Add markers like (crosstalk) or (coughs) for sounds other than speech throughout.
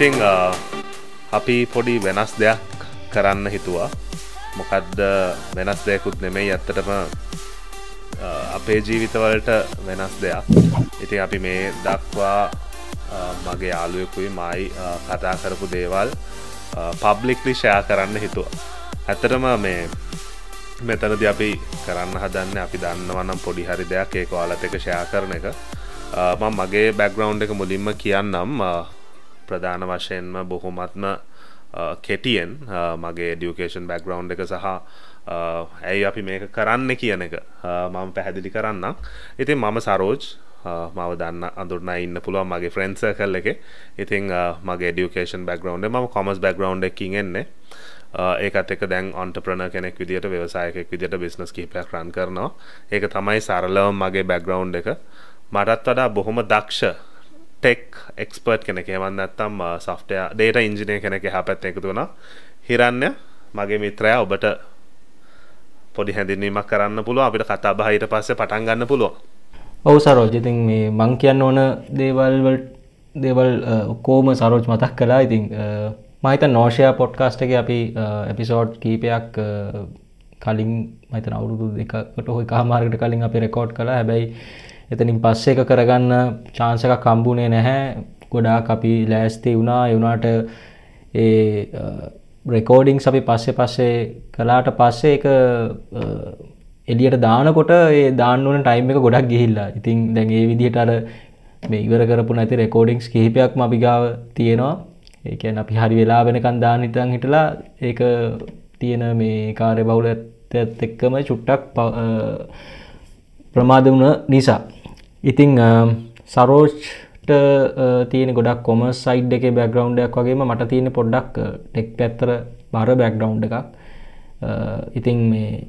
ඉතිං අපි පොඩි වෙනස් දෙයක් කරන්න හිතුවා මොකක්ද වෙනස් දෙයකුත් නෙමෙයි ඇත්තටම අපේ ජීවිතවලට වෙනස් දෙයක් ඉතින් අපි මේ දක්වා මගේ යාලුවෙකුයි මයි කතා කරපු දේවල් පබ්ලික්ලි ෂයා කරන්න හිතුවා ඇත්තටම මේ මෙතනද අපි කරන්න හදන්න අපි දන්නවනම් පොඩි හරි දෙයක් ඒක ඔයාලට එක ෂයා කරන එක මම මගේ බැග්‍රවන්් එක මුලින්ම කියන්නම් ප්‍රධාන වශයෙන්ම බොහොමත්ම කෙටියෙන් මගේ ඩියුකේෂන් බැක්ග්‍රවන්් එක සහ ඇයි අපි මේක කරන්න කියන එක මම පැහැදිලි කරන්න ඉතින් මම සරෝජ් මව දන්න අඳුරන්න ඉන්න පුළුවන් මගේ ෆ්‍රෙන්න්ස කල්ල එක ඉතින් මගේ ඩියුකේෂන් බැක්ග්‍රවන්් මම කොමස් බැක්ග්‍රවන්් එකින් එන්නේ ඒකත් එක දැන් ඔන්ටප්‍රන කෙනෙක් විදිට ව්‍යවසායකෙක් විදිට බිස්නස් කීපයක් රන් කරනවා ඒක තමයි සරලව මගේ බැක්ග්‍රවන්් එක මටත් වඩා බොහොම දක්ෂ ටෙක් එක්ස්පර්ට් කෙනෙක එවන්නත්තම් සෆ්ටය ඩේට ඉංජිනය කෙනෙක හ පැත් එකතු වුණා හිරන්න මගේ මිත්‍රය ඔබට පොඩි හැඳින්වීමක් කරන්න පුළුව අපිට කතා බහිට පස්සේ පටන් ගන්න පුළුව ඔවු සරෝජතින් මේ මං කියන්න ඕන දේවල්වල් දේවල් ඔක්කෝම සරෝජ් මතක් කලා ඉතිං මහිත නෝෂයා පොට්කාස්ට එක අපි එපිසෝඩ් කීපයක් කලින් මත අවුරුදු දෙකට හොයි කාමාර්ගට කලින් අපි රෙකෝඩ් කලා හැබැයි එතනින් පස්සේ එක කරගන්න චාන්සක කම්බුණේ නැහැ ගොඩාක් අපි ලෑස්ති වුණා එවුනාට ඒ රෙකෝඩිං අපි පස්සෙ පස්සේ කලාට පස්සේ එක එලියට දානකොට ඒ දාන්නුවන ටයිම් එක ගොඩක් ගිහිල්ලා ඉතින් දැන් ඒ විදිහට අර මේ ඉවර කරපු නැති රෙකෝඩිංස් කිහිපයක්ම අපි ගාව තියෙනවා ඒකැන් අපි හරි වෙලා වෙනකන් දාන ඉතන් හිටලා ඒක තියෙන මේ කාර්ය බවුල ඇත් එක්කම චුට්ටක් ප්‍රමාද වුණ නිසා ඉතිං සරෝච්ට තියෙන ගොඩක් කොම සයිඩ් එක බැග්‍රවන්්ඩයක් වගේම මට තියෙන පොඩ්ඩක් ටෙක් පැත්තර බර බැක්ඩවන්් එකක් ඉතිං මේ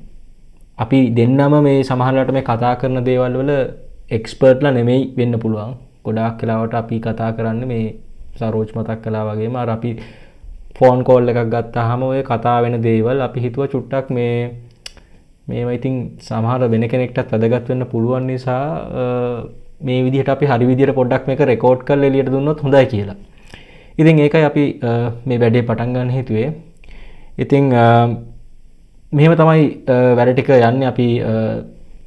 අපි දෙන්නම මේ සමහලට මේ කතා කරන දේවල් වල එක්ස්පර්ට්ල නෙමෙයි වෙන්න පුළුවන් ගොඩක් කලාවට අපි කතා කරන්න මේ සරෝජ් මතක් කලා වගේම අපි ෆෝන් කෝල් එකක් ගත්තා හම ඔය කතා වෙන දේවල් අපි හිතුව චුට්ටක් මේ මේවා ඉතින් සමහර වෙන කෙනෙක්ටත් වැදගත් වෙන්න පුළුවන් නිසා මේ විදිහට අපි හරි විදිහට පොඩ්ඩක් මේක රෙකෝඩ් කරලා එළියට දුන්නොත් හොඳයි කියලා. ඉතින් ඒකයි අපි මේ වැඩේ පටන් ගන්න හේතුවේ. ඉතින් මෙහෙම තමයි වැඩ ටික යන්නේ අපි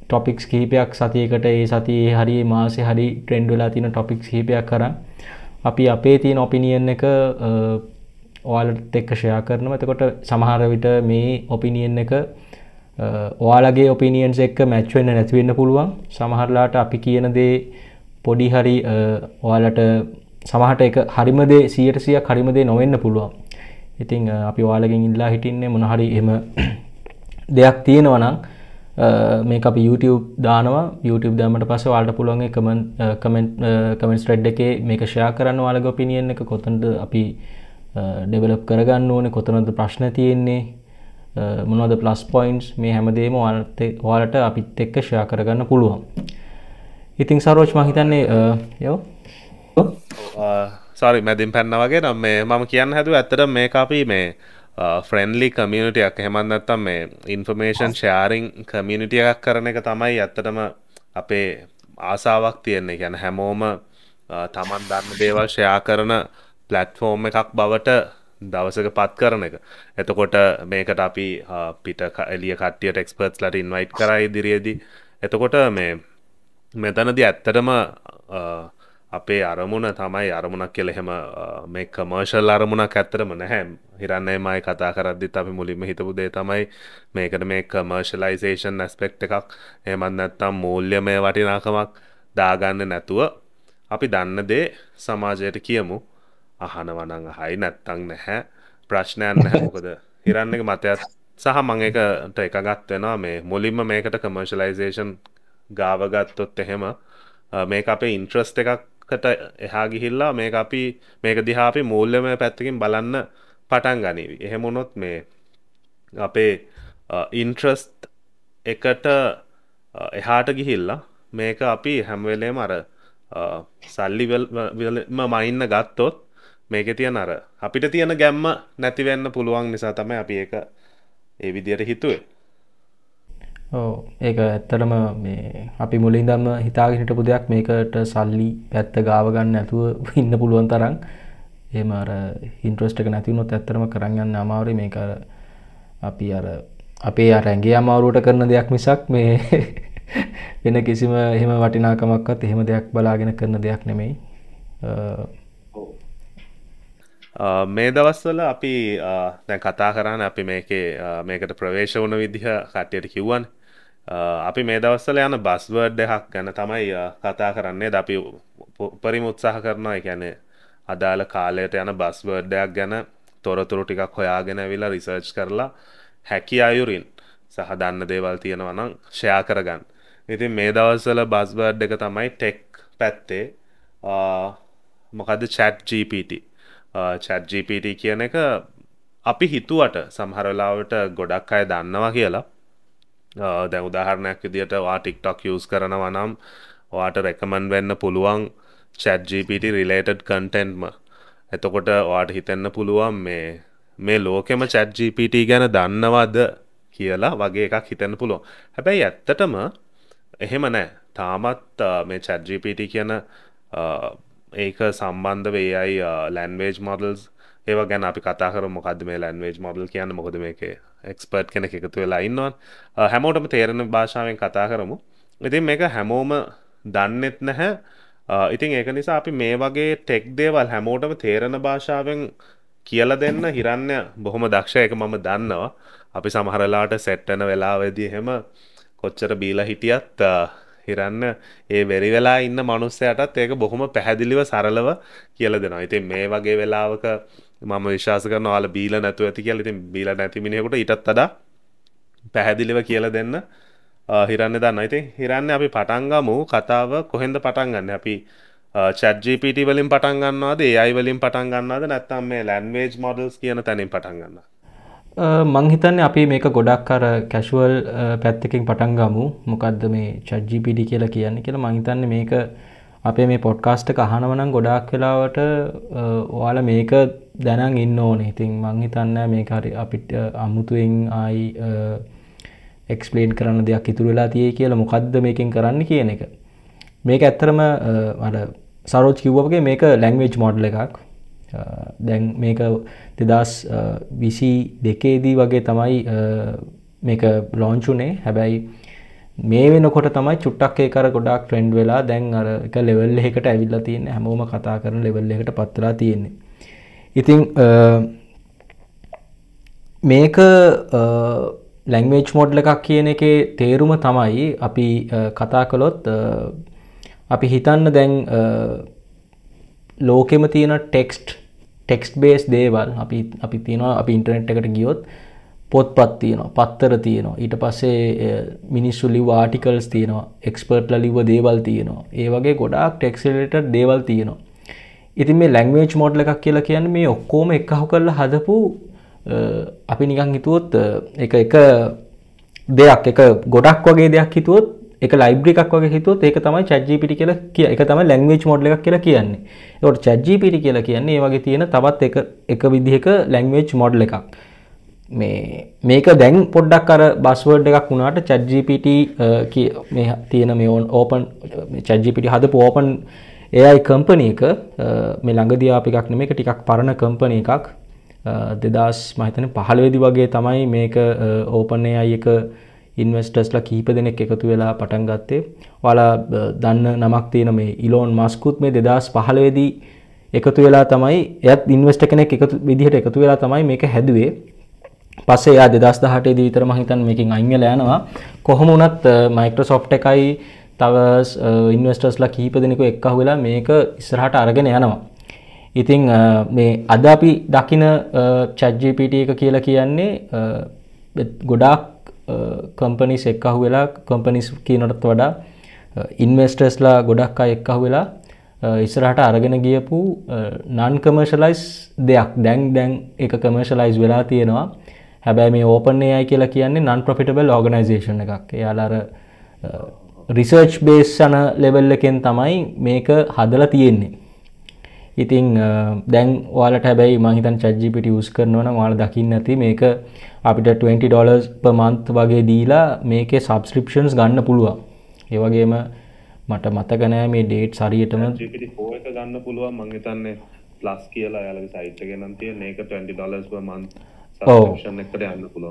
ටොපික්ස් කිහිපයක් සතියකට ඒ සතියේ හරි මාසේ හරි ට්‍රෙන්ඩ් වෙලා තියෙන ටොපික්ස් කිහිපයක් කරන් අපි අපේ තියෙන ඔපිනියන් එක ඔයාලට එක්ක ෂෙයා කරනවා. එතකොට සමහර විට මේ ඔපිනියන් එක ඔයාලගේ ඔපිනියන්ස් එක්ක මැච්වෙන්න නැතිවෙන්න පුළුවන් සමහරලාට අපි කියන දේ පොඩි හරි ඔයාලට සමහට එක හරිමදේ සියට සිය හරිමදේ නොවෙන්න පුළුවන් ඉතිං අපි ඔයාලගෙන් ඉල්ලා හිටින්නේ මොනහරි එම (coughs) දෙයක් තියෙනවනම් මේ අප YouTube දානවා YouTube දමට පස වාට පුළුවන් කමෙන් කමෙන්ස් රෙඩ් එකේ මේක ෂයා කරන්න වාලග පිනියෙන් එක කොතන්ට අපි ඩෙවලප් කරගන්න ඕන කොතනද ප්‍රශ්න තියෙන්නේ මොනවද ප්ලස් පොයින්ස් මේ හැමදේම ඔයාලට අපිත් එක්ක ෂයා කරගන්න පුළුවන් ඉතිං සරෝච් මහිතන්නේ යෝ සරි මැදින් පැන්න වගේ නම් මේ මම කියන්න හැදුව ඇත්තට මේ අපි මේ ෆ්‍රෙන්ලි කමියනිටයක් හෙමන්නත්තම් මේ ඉන්ෆර්මේෂන් ෂයාරිං කමියනිටියක් කරන එක තමයි ඇත්තටම අපේ ආසාවක් තියෙන්නේ ගැන හැමෝම තමන් දන්න දේවල් ෂයා කරන පලට්ෆෝර්ම් එකක් බවට දවසක පත් කරන එක එතකොට මේකට අපි පිට එලිය කට්ටියට එක්ස්පර්ට්ස් ලට ඉන්වයිට් කරයි දිරියේදී එතකොට මේ මෙතනද ඇත්තටම අපේ අරමුණ තමයි අරමුණක් කියල එහෙම මේ කමර්ශල් අරමුණක් ඇත්තරම නැහැම් හිරන්නේ මයි කතා කරද්දිත් අපි මුලින්ම හිතපු දේ තමයි මේකට මේ කමර්ශලයිසේෂන් ඇස්පෙක්් එකක් එමත් නැත්තම් මූල්්‍ය මේ වටිනාකමක් දාගන්න නැතුව අපි දන්න දේ සමාජයට කියමු අහනවනං හයි නැත්තං නැහැ ප්‍රශ්නයන් නැහැකොද හිරන්න එක මතයත් සහ මං එකට එකගත් වෙනවා මේ මුලින්ම මේකට කමර්ශලයිසේෂන් ගාවගත්තොත් එහෙම මේක අපේ ඉන්ට්‍රස් එකක්කට එහා ගිහිල්ලා මේ අපි මේක දිහාපි මූල්‍යම පැත්තකින් බලන්න පටන් ගනිවි එහෙමුණොත් මේ අපේ ඉන්ට්‍රස් එකට එහාට ගිහිල්ලා මේක අපි හැම්වෙලේම අර සල්ලි මමයින්න ගත්තොත් මේක තියන අර අපිට තියෙන ගැම්ම නැතිවෙන්න පුළුවන් නිසා තමයි අපි ඒක ඒ විදියට හිතුවේ ඕ ඒක ඇත්තටම මේ අපි මුලින් දම්ම හිතාගෙනට පුදයක් මේකට සල්ලි පැත්ත ගාවගන්න ඇතුව ඉන්න පුළුවන් තරන් එම අර හින්ට්‍රස්ට එක නැතිවුණොත් ඇත්තරම කරගන්න අමාවරි මේ කර අපි අර අපේ අර ඇගේ අමාරුවට කරන දෙයක් මිසක් මේ (laughs) වෙන කිසිම එහෙම වටිනාකමක්වත් එහෙම දෙයක් බලාගෙන කරන දෙයක් නෙමෙයි මේ දවස්වල අපි දැන් කතා කරන්න අපි මේකේ මේකට ප්‍රවේශ වුණ විදිහ කට්ටියට කිව්වන් අපි මේ දවස්සල යන බස්වර්ඩ් දෙහක් ගැන තමයි කතා කරන්නේ ද අපි උපරිම උත්සාහ කරනවා එකැනෙ අදාළ කාලයට යන බස්වර්ඩ්ඩයක් ගැන තොරතුරු ටිකක් හොයාගෙන විලා රිසර්ච් කරලා හැකි අයුරින් සහ දන්න දේවල් තියෙනවනම් ෂයා කරගන්න ඉතින් මේ දවස්සල බස්වර්ඩ් එක තමයි ටෙක් පැත්තේ මොකද චැට් ජීපිටි චැට් GPT කියන එක අපි හිතුවට සමහරලාවට ගොඩක් අය දන්නවා කියලා දැ උදාහරණයක් විදිට වා ටික්ටොක් යස් කරනවා නම් වාට රැකමන් වෙන්න පුළුවන් චැට් GPT රිලේටඩ් කන්ටෙන්ට්ම එතකොට වාට හිතෙන්න පුළුවන් මේ මේ ලෝකෙම චැට් GPT ගැන දන්නවද කියලා වගේ එකක් හිතන්න පුළුවන් හැබැයි ඇත්තටම එහෙම නෑ තාමත් මේ චැට් GPT කියන ඒක සම්බන්ධ වේයි ලැන්වේජ් මොඩල්ස් ඒව ගැන අපි කතා කර මොකද මේ ලැන්වේජ් මොඩල් කියන්න මොකද මේක එක්ස්පර්ට් කෙනෙ එකතු වෙලා ඉන්නවන් uh, හැමෝටම තේරෙන භාෂාවෙන් කතා කරමු ඉතින් මේක හැමෝම දන්නෙත් නැහැ uh, ඉතින් ඒක නිසා අපි මේ වගේ ටෙක් දේවල් හැමෝටම තේරණ භාෂාවෙන් කියල දෙන්න හිරන්න බොහොම දක්ෂයක මම දන්නවා අපි සමහරලාට සැට්ටන වෙලා වෙදි හෙම කොච්චර බීල හිටියත් uh, හිරන්න ඒ වෙරි වෙලා ඉන්න මනුස්සයටත් ඒක බොහොම පැහැදිලිව සරලව කියල දෙනවා ඉතින් මේ වගේ වෙලාවක මම විශාස කරන වාල බීල නැතු ඇති කියල ඉතින් බීල නැතිමිනිෙකුට ඉටත් අඩා පැහැදිලිව කියල දෙන්න හිරන්න දන්න ඉතින් හිරන්න අපි පටන්ගමු කතාව කොහෙන්ද පටන්ගන්න අපි චජ්ජිපිටි වලින් පටන්ගන්නවාද ඒ අයි වලින් පටන්ගන්නද නැත්තම් මේ ලැන්වේජ් මොඩල්ස් කියන තැනින් පටන්ගන්නවා මංහිතන්න අපි මේක ගොඩක් අර කැශුවල් පැත්තකින් පටන් ගමු මොකක්ද මේ චජ්ජිපිඩි කියලා කියන්න කියලා මහිතන්න මේක අපේ මේ පොඩ්කාස්ට කහනවනම් ගොඩක් කලාවට ඔයාල මේක දැනන් ඉන්න ඕනේ ඉතින් මංහිතන්න මේ හරි අපිට අමුතුවෙන් ආයි එක්ස්පලේන් කරන්න දෙයක් ඉතුරලා තිය කියලා මොකක්ද මේකින් කරන්න කියන එක මේක ඇත්තරම සරෝජ් කිව්වගේ මේක ලැංවේජ් මොඩ්ල එකක් Uh, දැන් මේක දෙදස් uh, විසි දෙකේදී වගේ තමයි uh, මේක ලෝංචුනේ හැබැයි මේ වෙනකොට තමයි චුට්ටක්කේ කර ගොඩක් ට්‍රෙන්ඩ් වෙලා දැන් අර එක ලෙවල් එකට ඇවිල්ලා තියෙන හැමෝම කතා කරන ලෙවල් එකට පත්වලා තියෙන්නේ ඉතිං මේක ලැංවේච් මෝඩ්ල එකක් කියන එකේ තේරුම තමයි අපි කතා කළොත් අපි හිතන්න දැන් ලෝකෙම තියෙන ටෙක්ස්ට් ටෙක්ස්ට බේස් දේවල් අපි අපි තියෙනවා අපි ඉන්ටනෙට් එකට ගියොත් පොත්පත් තියෙනවා පත්තර තියෙනවා ඊට පස්සේ මිනිස්සු ලිව ආටිකල්ස් තියෙනවා එක්ස්පර්ට්ල ලිව දේවල් තියෙනවා ඒ වගේ ගොඩාක් ටෙක්සිලට දේවල් තියෙනවා ඉතින් මේ ලැංවේජ් මෝඩ්ල එකක් කියලා කියන්න මේ ඔක්කෝම එකහු කරලා හදපු අපි නිකං හිතුවොත් එක එක දෙයක් එක ගොඩක් වගේ දෙයක් හිතුවොත් එක ලයිබ්‍රි එකක් වගේ හිතුවොත් ඒක තමයි චැජ්ජිපිටි කියලා කිය එක තමයි ලැංවේජ් මොඩල් එකක් කියලා කියන්නේ. ඒකට චැජ්ජිපිටි කියලා කියන්නේ ඒ වගේ තියෙන තවත් එක එක විදිහක ලැංවේජ් මොඩල් එකක්. මේ මේක දැන් පොඩ්ඩක් අර බස්වර්ඩ් එකක් වුණාට චැජ්ජිපිට තියෙන මේ ඕන් ඕපන් චැජ්ජිපිටි හදපු ඕපන් ඒයි කම්පනය එක මේ ළඟදී අපිකක් නෙම එක ටිකක් පරණ කම්පනය එකක් දෙදස් මහිතන පහළවෙදි වගේ තමයි මේක ඕපන් අයි එක ඉන්වස්ටර්ස්ලා කීප දෙනෙක් එකතු වෙලා පටන් ගත්තේ ඔයාලා දන්න නමක් තියෙන මේ ඉලෝන් මස්කුත් මේ 2015දී එකතු වෙලා තමයි එයත් ඉන්වෙස්ටර් කෙනෙක් එකතු විදිහට එකතු වෙලා තමයි මේක හැදුවේ පස්සේ යා 2018 දී විතර මම හිතන්නේ මේකෙන් අයින් වෙලා යනවා කොහොම වුණත් Microsoft එකයි තව ඉන්වස්ටර්ස්ලා කීප දෙනෙකු එක්කහු වෙලා මේක ඉස්සරහට අරගෙන යනවා. ඉතින් මේ අද අපි දකින ChatGPT එක කියලා කියන්නේ ගොඩාක් කම්පනිස් එක්කහු වෙලා කම්පනිස් කියනටත් වඩා ඉන්වස්ටස්ලා ගොඩක් අය එක්කහු වෙලා ඉස්සරහට අරගෙන ගියපු නන් කමර්ශලයිස් දෙයක් දැන් දැන් එක කමර්ශලයිස් වෙලා තියෙනවා හැබැයි මේ ඕපන්නේ අයි කියලා කියන්නේ නන් ප්‍රෆිටබල් ඕගනයිසේෂන් එකක් යාලර රිසර්ච් බේස් යන ලෙවල්ලකෙන් තමයි මේක හදල තියෙන්නේ ඉතිං දැන් වාලට හැබැයි මහිතන් චජ්ජිපිට ස් කරනවන වාල දකින්න ඇති මේක අපිට 20 ඩොලර්ස් පමන්ත් වගේ දීලා මේකේ සබස්ක්‍රපෂන්ස් ගන්න පුළුවන් ඒවගේම මට මතකනෑ මේ ඩේට් සරියටම ගන්න පුළුවන් මංහිතන්නේ ප්ලස් කියලා යාලගේ සයිට්ගෙන තිය ඒක 20 ඩොලස් මන්ත් ඕ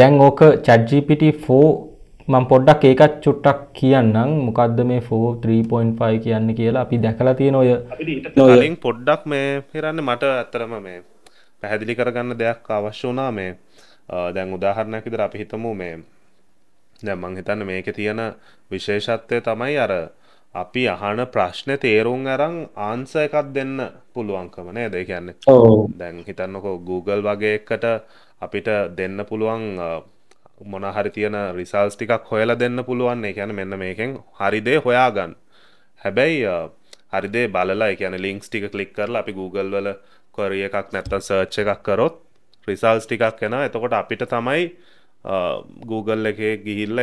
දැන් ඕක චජ්ජිපිට 4 මම පොඩ්ඩක් ඒකත් චුට්ටක් කියන්නම් මොකක්ද මේ 4.3.5 කියන්න කියලා අපි දැකලා තියෙන ඔය නොලින් පොඩ්ඩක් මේ හිරන්න මට ඇත්තරම මේ පැහැදිලි කරගන්න දෙයක් අවශ්‍ය වනා මේ දැන් උදාහරණයක් විදිර අපි හිතමු මේ දැන් මං හිතන්න මේක තියෙන විශේෂත්වය තමයි අර අපි අහන ප්‍රශ්න තේරුම් අරං ආන්ස එකත් දෙන්න පුළුවන්කම නේද කියන්නේ දැන් හිතන්නකෝ Google වගේ එකට අපිට දෙන්න පුළුවන් මොනහරි තියෙන රිසල්ස් ටිකක් හොයල දෙන්න පුළුවන් එකැන මෙන්න මේකෙන් හරිදේ හොයාගන්න හැබැයි හරිදේ බලලා එකන ලිංක්ස් ටික කලික් කරලා අපි Google වල කොරිය එකක් නැත්තන් සර්ච් එකක් කරොත් රිසල්ස් ටිකක් එෙන එතකොට අපිට තමයි Google එක ගිහිල්ල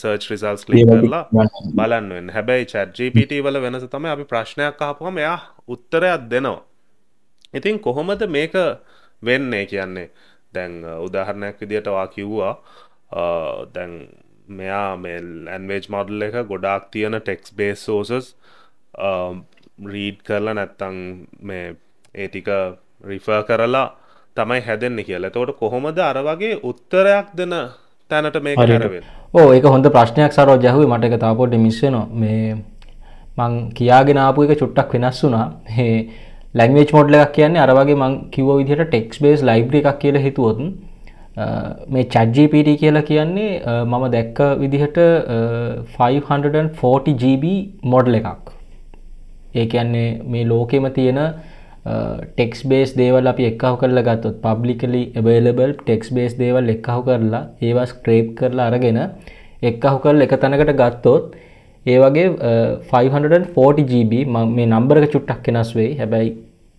සර්ච් රිසල්ස් කලි කරලා බලන්නුවෙන් හැබැයි චැට්ජීපිට වල වෙනස තමයි අපි ප්‍රශ්නයක් අහපුහම එයා උත්තරයක් දෙනවා ඉතින් කොහොමද මේක වෙන්නේ කියන්නේ දැන් උදාහරණයක් විදිහට වා කිව්වා දැන් මෙයා මේ ලැන්වේජ් මඩල් එක ගොඩාක් තියෙන ටෙක්ස් බේස් සෝසස් රීඩ් කරලා නැත්තං මේ ඒතික රිෆ කරලා තමයි හැදෙන්න්න කියලා තවට කොහොමද අර වගේ උත්තරයක් දෙන තැනට මේ කරවෙන් ඕ ඒක හොඳ ප්‍රශ්නයක් සරෝ ජැහුව මට එක තාපොඩ්ඩි මිස්සනවා මේ මං කියාගෙනාපු එක චුට්ටක් වෙනස් වුනා හේ ලැංවේජ් මොඩ්ල එකක් කියන්නේ අරවගේ මං කිව විදිහට ටෙක්ස් බේස් ලයිබ්‍ර එකක් කියල හිතුවොතුන් මේ චජ්ජපට කියලා කියන්නේ මම දැක්ක විදිහට 540GB මොඩල් එකක් ඒ කියන්නේ මේ ලෝකෙම තියෙන ටෙක්ස් බේස් දේවල් අපි එක්කහු කරලා ගත්තොත් පබ්ලිකලි එබේලබල් ටෙක්ස් බේස් දේවල් එක්කහු කරලා ඒවා ස්ක්‍රේප් කරලා අරගෙන එක්කහු කරල එක තැනකට ගත්තොත් ඒ වගේ 540GB මේ නම්බරක චුට්ටක් වෙනස් වෙයි හැබැයි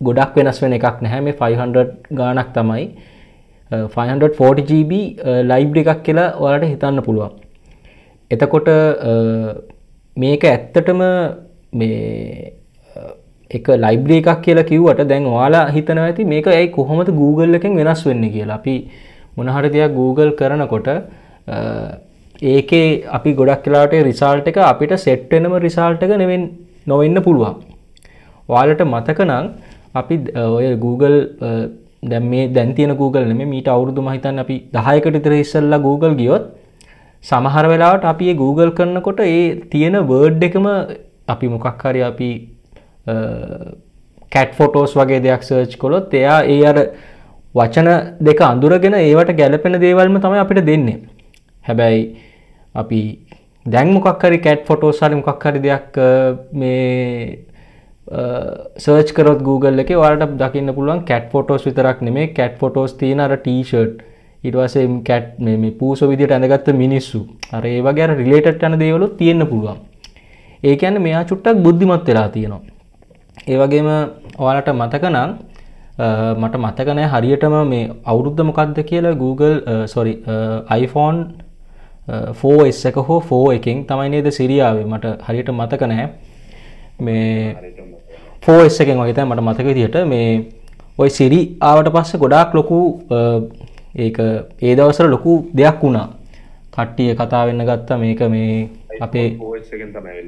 ගොඩක් වෙනස් වෙන එකක් නැහැ මේ 500 ගානක් තමයි 540GB ලයිබ් එකක් කියලා ඔයාලට හිතන්න පුළුවන් එතකොට මේක ඇත්තටම මේ එක ලයිබ්‍රේ එකක් කියලා කිව්වට දැන් ඔයාලා හිතනවා ඇති මේක ඇයි කොහොමද Google එකෙන් වෙනස් වෙන්නේ කියලා අපි මොනහරි දෙයක් Google කරනකොට ඒකේ අපි ගොඩක් කලාට රිසාල්ට එක අපිට සෙට්ටෙනම රිසාල්ට එක නෙවෙන් නොවෙන්න පුළුවන් වාලට මතකනං අපි ඔය Google දැම් මේ දැන්තියන Google නෙම මීට අවුරුදු මහිතන් අපි දහයකටිතර ඉස්සල්ලා Google ගියොත් සමහර වෙලාවට අපි Google කරනකොට ඒ තියෙන වර්ඩ් එකම අපි මොකක්හරි අපි කැට් ෆොටෝස් වගේ දෙයක් සර්ච් කොළොත් එයා ඒ අර වචන දෙක අඳුරගෙන ඒවට ගැලපෙන දේවල්ම තමයි අපිට දෙන්නේ හැබැයි අපි දැන් මොකක්හරි කැට් ෆොටෝස්සාට මොකක්හරි දෙයක් මේ සර්ච් කරොත් Google එක වාට දකින්න පුළුවන් කැට් ෆොටෝස් විතරක් නෙමේ කැට් ෆොටෝස් තියෙන අර ටීෂර්ට් ඉටවාසේ කැට් මේ පූස විදිට ඇඳගත්ත මිනිස්සු අර ඒ වගේ රිලේට් යන දේවලු තියෙන්න පුළුවන් ඒකන්න මෙයා චුට්ටක් බුද්ධිමත් වෙලා තියෙනවා ඒවගේම ඔයාලට මතකනං මට මතකනෑ හරියටම මේ අවුරුද්ධ මොකක්ද කියලා Google sorry iPhone four S එක හෝ ෆෝ එකෙන් තමයි නේද සිරියාවේ මට හරියට මතක නෑ මේ ෆෝ එස් එකෙන් වගේ තමයි මට මතක විදිහට මේ ওই සිරි ආවට පස්සේ ගොඩාක් ලොකු ඒක ඒ දවස්වල ලොකු දෙයක් වුණා කට්ටිය කතා වෙන්න ගත්තා මේක මේ අපේ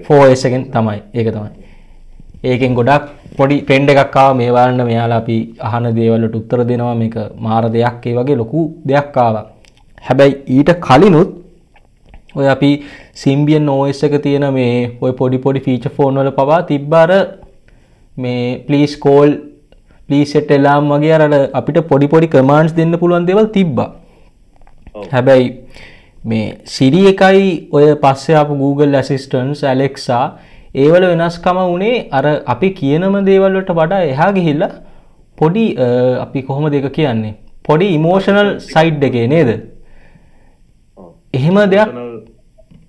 ෆෝ එස් එකෙන් තමයි ඒක තමයි ඒකෙන් ගොඩක් පොඩි ට්‍රෙන්ඩ් එකක් ආවා මේ වරන්න මෙයාලා අපි අහන දේවල් වලට උත්තර දෙනවා මේක මාර දෙයක් ඒ වගේ ලොකු දෙයක් ආවා හැබැයි ඊට කලිනුත් ඔය අපි සිම්බියන් නෝස් එක තියෙන මේ ඔය පොඩි පොඩි ෆීච ෆෝන් වල පවා තිබ්බාර මේ ප්ලීස් කෝල් ප්ලීසෙට් එලාම් වගේ අරට අපිට පොඩි පොඩි කමාන්ස් දෙන්න පුළුවන් දෙවල් තිබ්බා හැබැයි මේ සිරි එකයි ඔය පස්සේ අප Google ඇසිස්ටන්ස් ඇලෙක්සා ඒවල වෙනස්කම වනේ අර අපි කියනම දේවල්ලට වඩා එහා ගිහිල්ලා පොඩි අපි කොහොම දෙක කියන්නේ පොඩි ඉමෝෂනල් සයිඩ් එකේ නේද එහෙම දෙයක්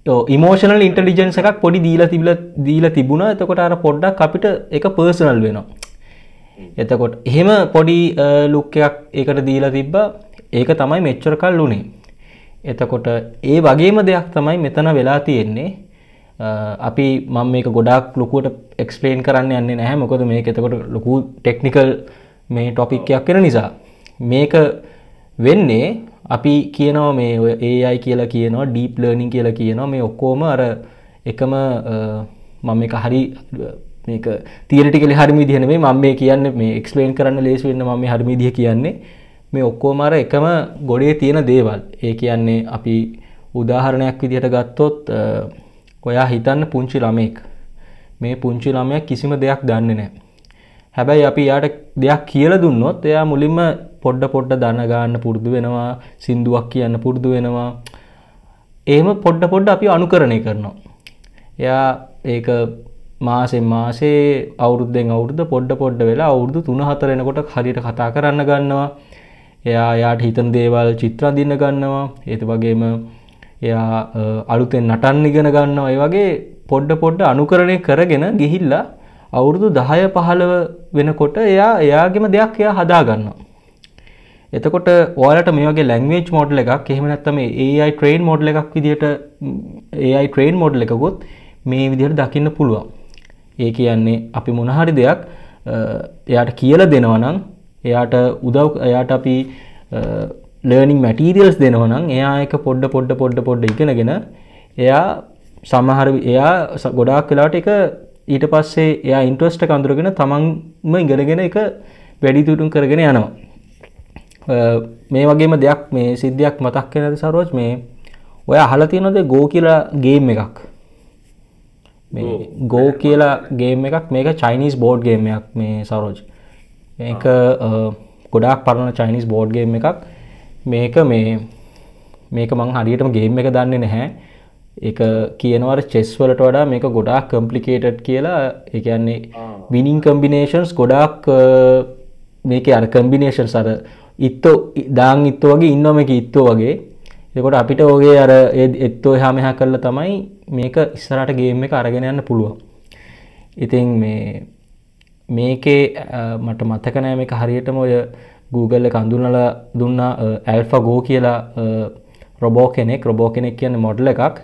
ඉමෝෂනල් ඉන්ටලිජන්ස එකක් පොඩි දීල තිබල දීල තිබුණ එතකොට අර පොඩ්ඩක් අපිට එක පර්සනල් වෙනවා එතකොට එහෙම පොඩි ලුක් එකක් ඒකට දීලා තිබ්බ ඒක තමයි මෙච්චර කල් වුණේ එතකොට ඒ වගේම දෙයක් තමයි මෙතන වෙලා තියෙන්නේ අපි මම මේක ගොඩක් ලොකුවට එක්ස්පලේන් කරන්න යන්නේ නැහැ මොකද මේක එතකොට ලොකු ටෙක්නිකල් මේ ටොපික්යක් කෙන නිසා මේක වෙන්නේ අපි කියනවා මේ ඔය AI කියලා කියනවා ඩීප් ලර්නින් කියලා කියනවා මේ ඔක්කොම අර එකම මම එක හරි මේක තීරටිකල හරිම විදිහන මේ මම මේ කියන්න මේ එක්ස්ලේන් කරන්න ලේස් වෙන්න මම හරිම විදිහ කියන්නේ මේ ඔක්කෝම අර එකම ගොඩේ තියෙන දේවල් ඒ කියන්නේ අපි උදාහරණයක් විදිහට ගත්තොත් ඔයා හිතන්න පුංචි ළමෙක් මේ පුංචි ළමයක් කිසිම දෙයක් දන්නේ නැහැ. හැබැයි අපි යාට දෙයක් කියලා දුන්නොත් එයා මුලින්ම පොඩ්ඩ පොඩ්ඩ දන ගන්න පුරුදු වෙනවා සින්දුවක් කියන්න පුරුදු වෙනවා එහෙම පොඩ්ඩ පොඩ්ඩ අපි අනුකරණය කරනවා එයා ඒක මාසෙන් මාසේ අවුරුද්දෙන් අවුරුද්ද පොඩ්ඩ පොඩ්ඩ වෙලා අවුරුදු තුන හතරෙනකොට හරියට කතා කරන්න ගන්නවා එයා යාට හිතන දේවල් චිත්‍රඳින්න ගන්නවා ඒත වගේම එයා අලුතෙන් නටන්න ඉගෙන ගන්නවා ඒ වගේ පොඩ්ඩ පොඩ්ඩ අනුකරණය කරගෙන ගිහිල්ලා අවුරුදු දහය පහළව වෙනකොට එයා එයාගෙම දෙයක් එයා හදා ගන්නවා එතකොට ඔයාලට මේ වගේ ලැංවේජ් මොඩල් එකක් එහෙම නැත්නම් AI ට්‍රේන් මොඩල් එකක් විදිහට AI ට්‍රේන් මොඩල් එකකුත් මේ විදිහට දකින්න පුළුවන්. ඒ කියන්නේ අපි මොන හරි දෙයක් එයාට කියලා දෙනවා නම් එයාට උදව් එයාට අපි ලර්නිින් මැටීරියල්ස් දෙනවා නම් එයා එක පොඩ්ඩ පොඩ්ඩ පොඩ්ඩ පොඩ්ඩ ඉගෙනගෙන එයා සමහර එයා ගොඩාක් වෙලාට එක ඊට පස්සේ එයා ඉන්ට්‍රස්ට කඳුරගෙන තමන්ම ඉගෙනගෙන එක වැඩිදුටුම් කරගෙන යනවා මේ වගේම දෙයක් මේ සිද්ධියක් මතක් කෙන ඇති සරෝජ් මේ ඔය අහලතියනොද ගෝ කියලා ගේම් එකක් ගෝ කියලා ගේම් එකක් මේක චයිනිස් බෝඩ් ගේමයක් මේ සරෝජ් එක ගොඩක් පරණ චයිනිස් බෝඩ් ගේම් එකක් මේක මේ මේක මං හරියටම ගේම් එක දන්නේ නැහැ එක කියනවර චෙස් වලට වඩා මේක ගොඩාක් කම්පලිකේටඩ් කියලා එකන්නේ විනිින් කම්බිනේෂන්ස් ගොඩාක් මේක අර කම්බිනේෂන් සර ඉත්තෝ දාං ඉත්තෝ වගේ ඉන්නව මේක ඉත්තෝ වගේ එකොට අපිට ඔගේ අර එත්තෝ එහා මෙහා කරලා තමයි මේක ඉස්සරහට ගේම් එක අරගෙන යන්න පුළුවන්. ඉතින් මේ මේකේ මට මතක නෑ මේක හරියටම ඔය Google එක අඳුනලා දුන්න ඇල්ෆාගෝ කියලා රොබෝ කෙනෙක් රොබෝ කෙනෙක් කියන්නේ මොඩල් එකක්.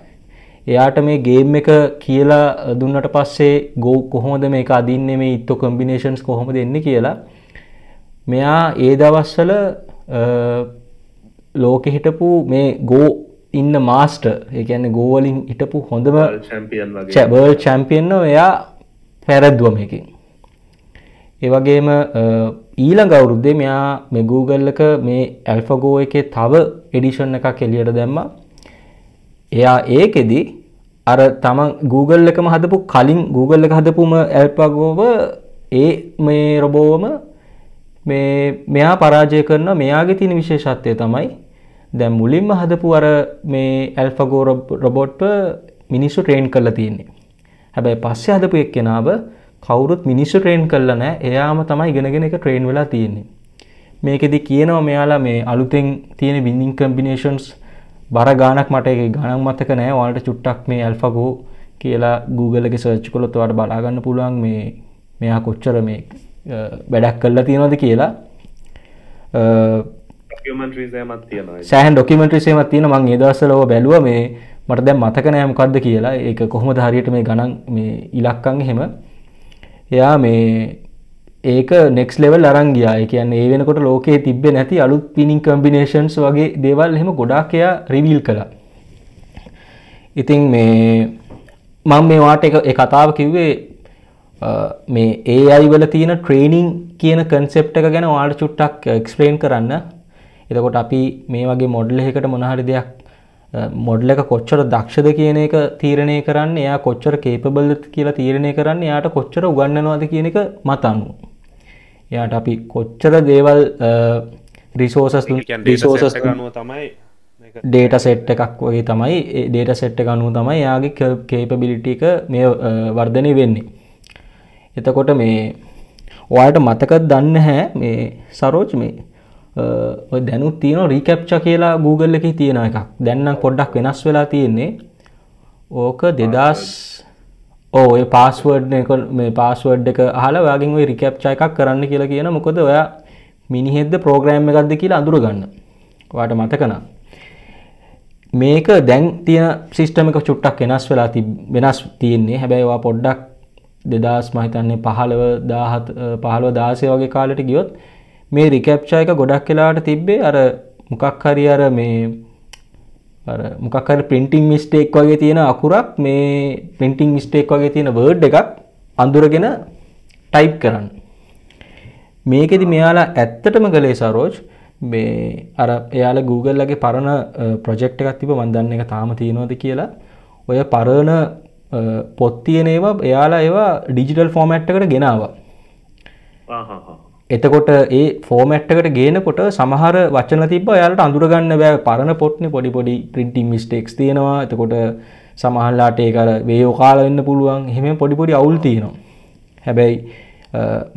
එයාට මේ ගේම් එක කියලා දුන්නට පස්සේ ගෝ කොහොමද මේක අදින්නේ මේ ඉත්තෝ කම්බිනේෂන්ස් කොහොමද එන්නේ කියලා මෙයා ඒ දවස්වල ලෝකෙ හිටපු මේ ගෝ ඉන්න මාස්ට ඒකන්න ගෝවලින් හිටපු හොඳම චැබල් චැම්පියන්න එයා පැරැද්දුවමකින් ඒවගේම ඊළඟ අවුරුද්දේ මෙයා මේ Googleලක මේ ඇල්ෆගෝ එක තව එඩිෂන් එකක් එලියට දැම්ම එයා ඒකෙදී අර තමන් Google එකම හදපු කලින් Google එක හදපුම ඇල්පගෝව ඒ මේ රොබෝවම මේ මෙයා පරාජය කරන මෙයාගේ තියෙන විශේෂත්වය තමයි දැන් මුලින්ම හදපු අර මේ ඇල්ෆගෝ රොබොට්ව මිනිස්සු ට්‍රේන් කරලා තියෙන්නේ. හැබැයි පස්සේ හදපු එක්කෙනාව කවුරුත් මිනිස්සු ට්‍රේන් කරලා නැහැ. එයාම තමයි ඉගෙනගෙන එක ට්‍රේන් වෙලා තියෙන්නේ. මේකෙදි කියනවා මෙයාලා මේ අලුතෙන් තියෙන වින්නින් කම්බිනේෂන්ස් බර ගානක් මට ඒක ගණන් මතක නැහැ. ඔයාලට චුට්ටක් මේ ඇල්ෆගෝ කියලා Google එකේ සර්ච් කළොත් ඔයාලට බලා ගන්න පුළුවන් මේ මෙයා කොච්චර මේ වැඩක් කරලා තියෙනවද කියලා සෑහන් ඩොකිමෙන්ට්‍රීසේමත් තියෙන මං ඒදවසලව බැලුව මේ මට දැන් මතක නෑ මොකද්ද කියලා ඒක කොහොමද හරියට මේ ගණන් මේ ඉලක්කම් එහෙම එයා මේ ඒක නෙක්ස් ලෙවල් අරන් ගියා. ඒ කියන්නේ ඒ වෙනකොට ලෝකයේ තිබ්බේ නැති අලුත් පිනින් කම්බිනේෂන්ස් වගේ දේවල් එහෙම ගොඩාක් එයා රිවීල් කළා. ඉතින් මේ මම මේ වාට ඒ කතාව කිව්වේ මේ AI වල තියෙන ට්‍රේනින් කියන කන්සෙප්ට් එක ගැන ඔයාලට චුට්ටක් එක්ස්ප්ලেইন uh, කරන්න. එතකොට අපි මේ වගේ මොඩල් එකකට මොන හරි දෙයක් මොඩල් uh, එක කොච්චර දක්ෂද කියන එක තීරණය කරන්න, එයා කොච්චර capable කියලා තීරණය කරන්න, එයාට කොච්චර උගන්වනවද කියන එක මත අනුව. එයාට අපි කොච්චර දේවල් රිසෝසස් uh, රිසෝසස් අනුව තමයි ඩේට සෙට් එකක් වගේ තමයි ඩේට සෙට් එක අනුව තමයි යාගේ කේපබිලිටි එක මේ වර්ධනය වෙන්නේ එතකොට මේ ඔයාට මතකත් දන්න හැ මේ සරෝජ් මේ දැනුත් තියෙන රීකැප්ච කියලා Google එක තියෙන එකක් දැන්නම් පොඩ්ඩක් වෙනස් වෙලා තියෙන්නේ ඕක දෙදස් ඕය පාස්වර්ඩ් එක මේ පාස්වර්ඩ් එක අහලා ඔයාගෙන් ওই රිකැප්ච එකක් කරන්න කියලා කියන මොකද ඔයා මිනිහෙද්ද ප්‍රෝග්‍රෑම් එකක්ද කියලා අඳුරගන්න ඔයාට මතකනම් මේක දැන් තියෙන සිස්ටම එක චුට්ටක් වෙනස් වෙලා වෙනස් තියෙන්නේ හැබැයි ඔයා පොඩ්ඩක් දෙදස් මහිතන්නේ පහළව දාහත් පහළුව දාසය වගේ කාලට ගියොත් මේ රිකැප්චා එක ගොඩක් කලාට තිබ්බේ අර මොකක් හරි අර මේ මොකක්කර පින්ටිං මිස්ටේක් වගේ තියෙන අකුරක් මේ පින්ටිං මිස්ටේක් වගේ තියෙන වර්ඩ් එකක් අඳුරගෙන ටයිප් කරන්න. මේකෙදි මෙයාලා ඇත්තටම කළේ සරෝජ් මේ අර එයාලා Google ලගේ පරණ ප්‍රොජෙක්ට් එකක් තිබ්බ මම දන්නේ එක තාම තියෙනවද කියලා. ඔය පරණ පොත්තියන ඒවා එයාලා ඒවා ඩිජිටල් ෆෝමැට්කට ගෙනවා එතකොට ඒ ෆෝමැට්කට ගේනකොට සමහර වචන තිබ යාලට අඳුරගන්න බෑ පරණ පොට්න පොඩි පොඩි පින්ටි මිස්ටෙක්ස් තියෙනවා එතකොට සමහල්ලාට ඒකර වේයෝකාල වෙන්න පුළුවන් හෙම පොඩිපොඩි අවුල් තියෙනවා හැබැයි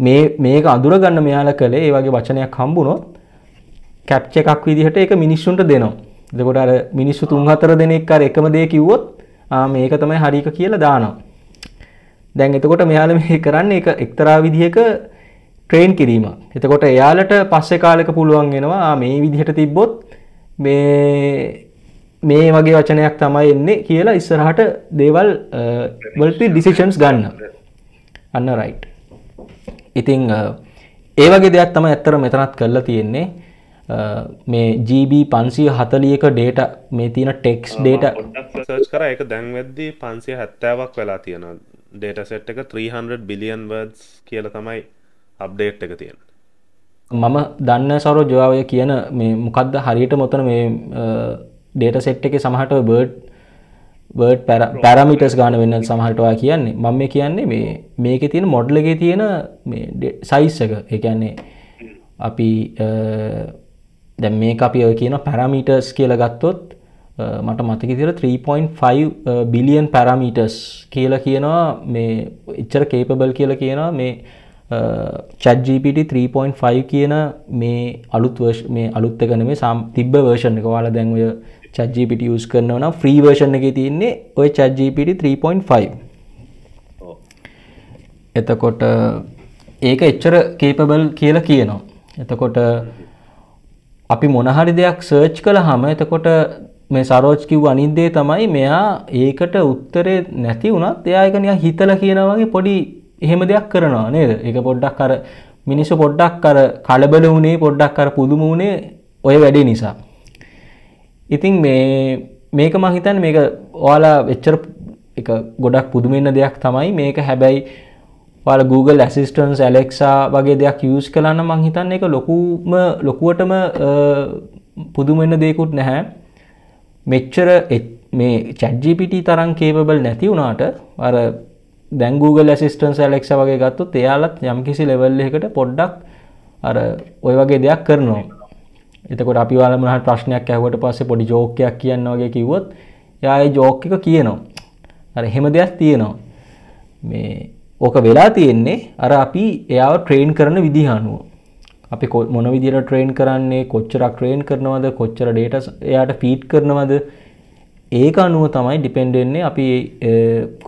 මේ මේක අඳුරගන්න මෙයාල කළේ ඒ වගේ වචනයක් හම්බුණොත් කැප්ච එකක් විදිහට එක මිනිස්සුන්ට දෙනවා දෙකොට අර මිනිස්සු තුන් හතර දෙනෙක් අර එකම දේ කිව්වොත් මේක තමයි හරික කියලා දානවා. දැන් එතකොට මෙයාල මේ කරන්නේ එක එක්තරා විදිහක ට්‍රේන් කිරීමක්. එතකොට එයාලට පස්සේ කාලෙක පුළුවන් වෙනවා මේ විදිහට තිබ්බොත් මේ මේ වගේ වචනයක් තමයි එන්නේ කියලා ඉස්සරහට දේවල් වලට ඩිසිෂන්ස් ගන්න. අන්න රයිට්. ඉතින් ඒ වගේ දෙයක් තමයි ඇත්තට මෙතනත් කරලා තියෙන්නේ. මේ ජීB පන්සිය හතලියක ඩේට මේ තියෙන ටෙක්ස් ඩේට සර්ච් කර එක දැන්වෙද්දී පන්සිය හැත්තෑවක් වෙලා තියෙන ඩේට සෙට් එක 300 බිලියන් වර්ඩස් කියල තමයි අප්ඩේට් එක තියෙන මම දන්න සරු ජොයාවය කියන මේ මොකක්ද හරියට මොතන මේ ඩේට සෙට් එක සමහට බර්ඩ් බර්ඩ් පැරමිටස් ගාන වෙන්න සමහටවා කියන්නේ මම මේ කියන්නේ මේ මේක තියෙන මොඩ්ලගේ තියෙන සයිස් එක එකන්නේ අපි දැ මේ අපි ඔය කියන පැරමීටර්ස් කියල ගත්තොත් මට මතකතිර 3.5 බිලියන් පැරමීටර්ස් කියලා කියනවා මේ ඉච්චර කේපබල් කියලා කියනවා මේ චැජ්ජීපිට 3.5 කියන මේ අලුත් මේ අලුත් එකන මේ සම් තිබ්බ වර්ෂණ එක වාලා දැන් ඔය චජ්ජීපිට යස් කරනවන ෆ්‍රී වර්ෂණ එක තියන්නේ ඔය චජ්ජීපිට 3.5 එතකොට ඒක එච්චර කේපබල් කියලා කියනවා එතකොට අපි මොනහරි දෙයක් සර්ච් කළ හම එතකොට මේ සරෝජ් කිව් අනිද්දේ තමයි මෙයා ඒකට උත්තරේ නැති වුණත් එයායකනය හිතල කියනවගේ පොඩි එහෙම දෙයක් කරනවා නේද එක පොඩ්ඩක් කර මිනිස්සු පොඩ්ඩක් කර කලබල වුණේ පොඩ්ඩක් කර පුදුම වුණේ ඔය වැඩේ නිසා. ඉතින් මේ මේක මහිතන් මේක ඔයාලා වෙච්චර එක ගොඩක් පුදුමෙන්න දෙයක් තමයි මේක හැබැයි වල Google ඇසිස්ටන්ස් ඇලෙක්සා වගේ දෙයක් යස් කලන්න මං හිතන්න එක ලොකුම ලොකුවටම පුදුමන්න දෙකුත් නැහැ මෙච්චර මේ චැඩ්ජිපිට තරම් කේබල් නැති වුණාට අර දැන් Google ඇසිස්ටන්ස් ඇලෙක්ස වගේ ගත්තුත් එයාලත් යම්කිසි ලෙවල් එකට පොඩ්ඩක් අර ඔය වගේ දෙයක් කරනවා එතකොට අපි වාල මනහට ප්‍රශ්නයක් ඇහුවට පස්සේ පොඩි ජෝකයක් කියන්න වගේ කිව්වොත් යාය ජෝක එක කියනවා අර හෙම දෙයක් තියෙනවා මේ ඕක වෙලා තියෙන්නේ අර අපි එයාව ට්‍රේන් කරන විදිහ අනුව. අපි මොන විදිහට ට්‍රේන් කරන්නේ කොච්චරක් ට්‍රේන් කරනවද කොච්චර ඩේටා එයාට ෆීඩ් කරනවද ඒක අනුව තමයි ඩිපෙන්ඩ් වෙන්නේ අපි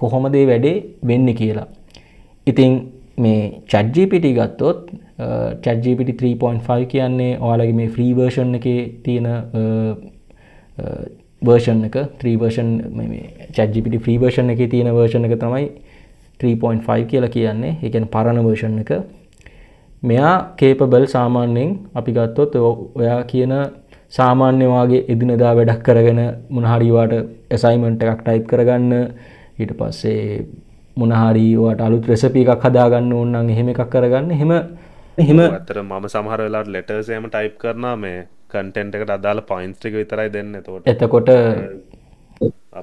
කොහොමද මේ වැඩේ වෙන්නේ කියලා. ඉතින් මේ chat GPT ගත්තොත් chat GPT 3.5 කියන්නේ ඔයාලගේ මේ ෆ්‍රී version එකේ තියෙන version එක 3 version මේ chat GPT free version එකේ තියෙන version එක තමයි 3.5 කියලා කියන්නේ එකන පරණ වර්ෂණ එක මෙයා කේපබල් සාමාන්‍යයෙන් අපි ගත්තොත් ඔයා කියන සාමාන්‍යවාගේ එදිනදා වැඩක් කරගෙන මොනහරිවාට ඇසයිමන්ට එකක් ටයිප් කරගන්න ඊට පස්සේ මොනහරිවාට අලුත් රෙසපි එකක් හදාගන්න ඕන්නන් එහෙම එකක් කරගන්න හෙම එහෙම ඇතර මම සමහර වෙලාට ලෙටර්සයම ටයිප් කරනා මේ කටෙන්ට් එකට අදාළ පයින්ස්ටික විතරයි දෙන්න තොට එතකොට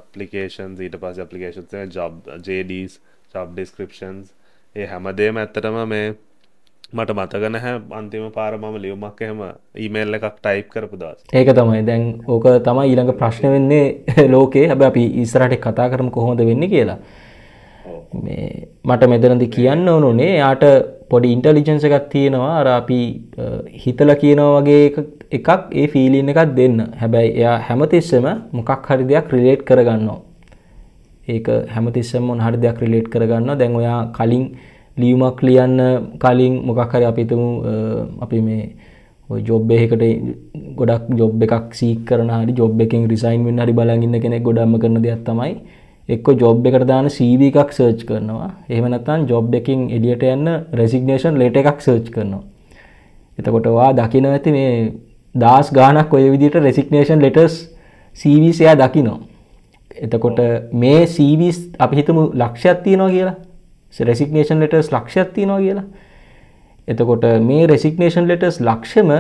අපපලිකේෂන් ඊට පස් අපපලිකේෂන් ජබ් ජඩස් සබ් ඩිස්ක්‍රපෂන්ස් ඒ හැමදේම ඇත්තටම මේ මට මතගන හැ අන්තිම පාරමම ලියුමක් එහෙම ඊමේල් එකක් ටයිප් කරපු දස් ඒක තමයි දැන් ඕක තමයි ඊළඟ ප්‍රශ්න වෙන්නේ (laughs) ලෝකේ හැබ අපි ඉස්සරට කතා කරම කොහොමද වෙන්න කියලා මේ මට මෙදරදි කියන්න ඕනුනේ යාට පොඩි ඉන්ටලිජන්ස එකක් තියෙනවා අර අපි හිතල කියනවා වගේ එකක් ඒ ෆීලින් එකක් දෙන්න හැබැයි එයා හැමතිස්සම මොකක් හරි දෙයක් රිලේට් කරගන්නවා ඒක හැමතිස්සම මොනහරි දෙයක් රිලේට් කරගන්නවා දැන් ඔයා කලින් ලියුමක් ලියන්න කලින් මොකක් හරි අපි තුමු අපි මේ ඔය ජොබ් එකකට ගොඩක් ජොබ් එකක් සීක් කරන හරි ජොබ් එකෙන් රිසයින් වෙන්න හරි බලන් ඉන්න කෙනෙක් ගොඩක්ම කරන දෙයක් තමයි එක්ක ජොබ් එකට දාන CV එකක් සර්ච් කරනවා. එහෙම නැත්නම් ජොබ් එකකින් එළියට යන්න රෙසිග්නේෂන් ලෙටර් එකක් සර්ච් කරනවා. එතකොට ඔයා දකින්න ඇති මේ දාස් ගාණක් ඔය විදිහට රෙසිග්නේෂන් ලෙටර්ස් CVs එයා දකිනවා. එතකොට මේ සීවිස් අපි හිතමු ලක්ෂයක් තියෙනවා කියලා රෙසිගනේෂන් ලෙටස් ලක්ෂයක් තියෙනවා කියලා එතකොට මේ රෙසිගනේෂන් ලෙටස් ලක්ෂම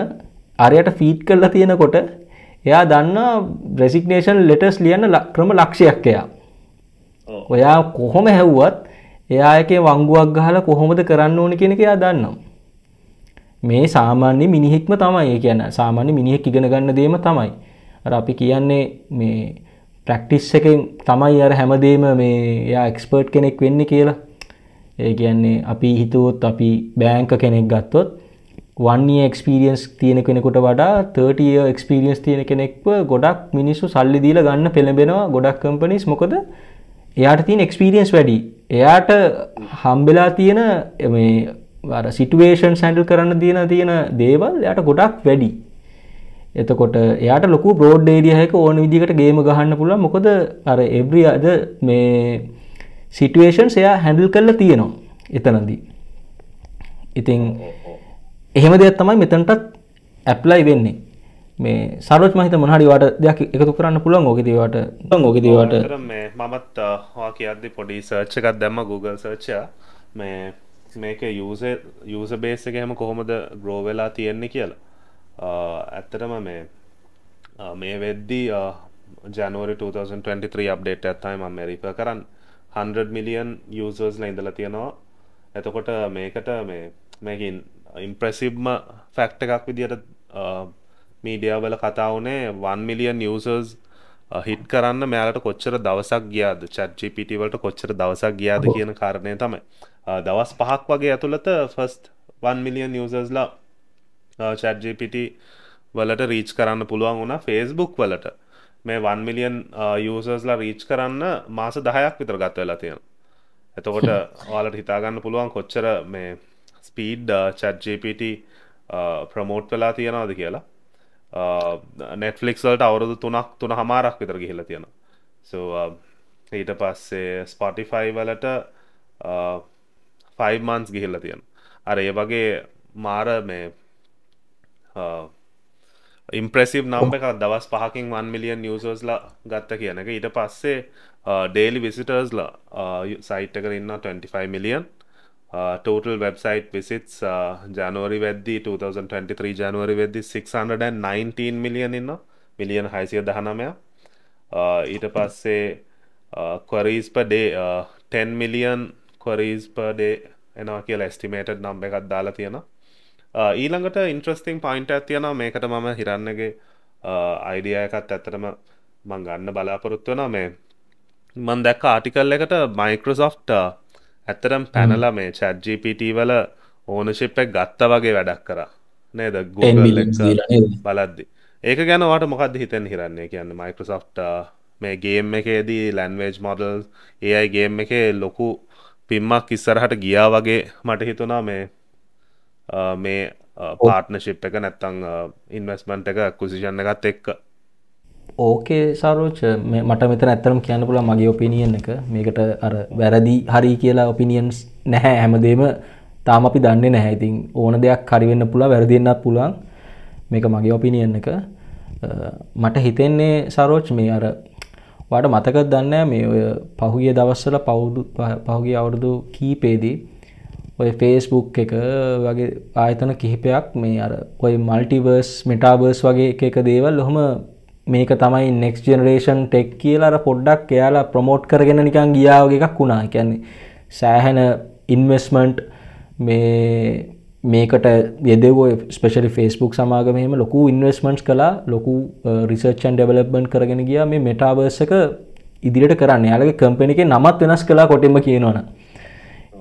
අරයට ෆීට් කරලා තියෙනකොට එයා දන්න රෙසිගනේෂන් ලෙටස් ලියන්න ක්‍රම ලක්ෂයක් එයා ඔයා කොහොම හැව්වත් එයා එක වංගුවක් ගහලා කොහොමද කරන්න ඕන කෙනෙක එයා දන්නම් මේ සාමාන්‍ය මිනිහෙක්ම තමයි ඒ කියන සාමාන්‍ය මිනිහෙක් ඉගෙන ගන්න දේම තමයි අර අපි කියන්නේ මේ ප්‍රක්ටිස් එකෙන් තමයි අර හැමදේම මේ යා එක්ස්පර්ට් කෙනෙක් වෙන්න කියලා ඒ කියන්නේ අපි හිතුවොත් අපි බෑංක කෙනෙක් ගත්තොත් වන්නේ එක්ස්පිරියන්ස් තියෙන කෙනෙකුට වඩා 30 එක්ස්පිරියන්ස් තියෙන කෙනෙක්ව ගොඩක් මිනිස්සු සල්ලි දීල ගන්න පෙළඹෙනවා ගොඩක් කම්පනිස් මොකද එයාට තියෙන එක්ස්පිරියන්ස් වැඩි එයාට හම්බෙලා තියෙන මේ සිටුවේෂන් සැන්ඩල් කරන්න තියෙන තියෙන දේවල් එයට ගොඩක් වැඩි එතකොට එයාට ලොකු බෝඩ් ේරියහක ඕන විදිකට ගේම ගහන්න පුළුව මොකද අර එබ්‍රිය අද මේ සිටුවේෂන් සයා හැඩල් කරලා තියෙනවා එතනදී ඉතිං එහෙම දෙයක් තමයි මෙතනටත් ඇප්ලයි වෙන්නේ මේ සරෝජ් මහිත මොහරි වාට දෙයක් එකතු කරන්න පුළුවන් ඕකෙදවට ඕකෙදවට මමත් හවා කියද්දි පොඩි සර්ච්චකක් දැම්ම Google සර්චා මේ මේක යස බේස එක හෙම කොහොමද ග්‍රෝවෙලා තියෙන්නේ කියලා Uh, ඇත්තටම මේ uh, මේ වෙද්දී ජනරි 2023 අප්ඩේට් ඇත්තයි මම මෙරිප කරන්න 100 මිලියන් යසර්ස් ලයිඳල තියෙනවා එතකොට මේකට මේ මේකින් ඉම්ප්‍රසිබ්ම ෆැක්ට එකක් විදියට මීඩියවල කතාවනේ 1 මිලියන් යසර්ස් හිට් කරන්න මෙයාලට කොච්චර දවසක් ගියාද චට්ජිපිටි වලට කොච්චර දවසක් ගියාද කියන කාරණය තමයි uh, දවස් පහක් වගේ ඇතුළත ෆස්ට් 1 මිලියන් යසර්ස්ලා චැට්ජපිට වලට රීච් කරන්න පුළුවන් වුණ ෆේස්බුක් වලට මේ වන් මිලියන් යසස්ලා රීච් කරන්න මාස දහයක් විතර ගත්ත වෙලා තියෙන එතකොට (laughs) ඔයාලට හිතාගන්න පුළුවන් කොච්චර මේ ස්පීඩ් චැට්ජපිට ප්‍රමෝට් වෙලා තියෙනවාද කියලා නෙට්ෆලික්සල්ට අවුරුදු තුනක් තුන හමාරක් විතර ගිහිලා තියෙන ඊට පස්සේ ස්පොටිෆයි වලට ෆයිමන්ස් ගිහිල්ල තියෙන අර ඒ වගේ මාර මේ ඉම්ප්‍රසිව් නම් එක දවස් පහකින් වන් මිලියන් නිියසර්ස්ලා ගත්ත කියන එක ඊට පස්සේ ඩේලි විසිටර්ස්ලා සයිට්ක ඉන්න 25 මිලියන් ටෝටල් වෙබ්සයිට් විසිටස් ජනවරි වැද්දි 2023 ජනවරි වෙද්දි 619 මිලියන් ඉන්න මිලියන් හයිසිය දහනමය ඊට පස්සේ කොරීස් පඩේ 10 මිලියන් කොරීස් පඩේ එනවා කියල ස්ටිමේටඩ් නම් එකත් දාලා තියෙනවා Uh, ඊළඟට ඉන්ට්‍රස්තිං පයින්ට ඇතියන මේකට මම හිරන්නගේ අයිඩියයකත් uh, ඇත්තටම මං ගන්න බලාපොරොත්තු වන මේ මන් දැක්ක ආටිකල් එකට මයිකෝසොෆ්ට ඇත්තරම් පැනල මේ චැජ්ජිපිට වල ඕනශිප් එක ගත්ත වගේ වැඩක් කර නේද ගෝගල් බලද්දි ඒක ගැනවාට මොකක්ද හිතෙන් හිරන්නේ කියන්න මයිකෝසොෆ්ට uh, මේ ගේම් එකේදී ලැන්වේජ් මොඩල් ඒයි ගේම් එකේ ලොකු පිම්මක් ඉස්සරහට ගියා වගේ මට හිතුනා මේ මේ පාර්ට්නශිප් එක නැත්තං ඉන්වස්මන්ට් එක කුසිෂන්න එකත් එක්ක ඕකේ සාරෝච මට මෙත ඇත්තරම් කියන්න පුළ මගේ ඔපිනියන් එක මේකට අර වැරදි හරි කියලා ඔපිනියන්ස් නැහැ හැමදේම තාම අපි දන්නේ නැහැ ඉතින් ඕන දෙයක් හරිවෙන්න පුළා වැරදින්නත් පුළන් මේක මගේ ඔපිනියන් එක මට හිතෙන්නේ සාරෝච් මේ අර වාට මතකත් දන්න මේ ඔය පහුගිය දවස්සල පවුදු පහුගිය අවුරුදු කීපේදී ඔය ෆේස්බුක් එක වගේ ආයතන කිහිපයක් මේ අර ඔය මල්ටිවර්ස් මෙටාබර්ස් වගේ එක දේවල් ඔහොම මේක තමයි නෙක්ස් ජනරේෂන් ටෙක් කියලාර පොඩ්ඩක් එයාලා ප්‍රමෝට් කරගෙන නිකන් ගියාවගේ එකක් වුණා කියන්නේ සෑහෙන ඉන්වස්මන්ට් මේ මේකට යෙදවෝ ස්පෙශලි ෆස්බුක් සමාගමම ලොකු ඉන්වස්මන්ට් කලා ලොකු රිසර්ච්චන් ඩෙවලබ්බන්් කරගෙන ගිය මේ මෙටාවර්ස එක ඉදිරිට කරන්න යාලගේ කම්පෙනික නමත් වෙනස් කලා කොටෙම කියනවනවා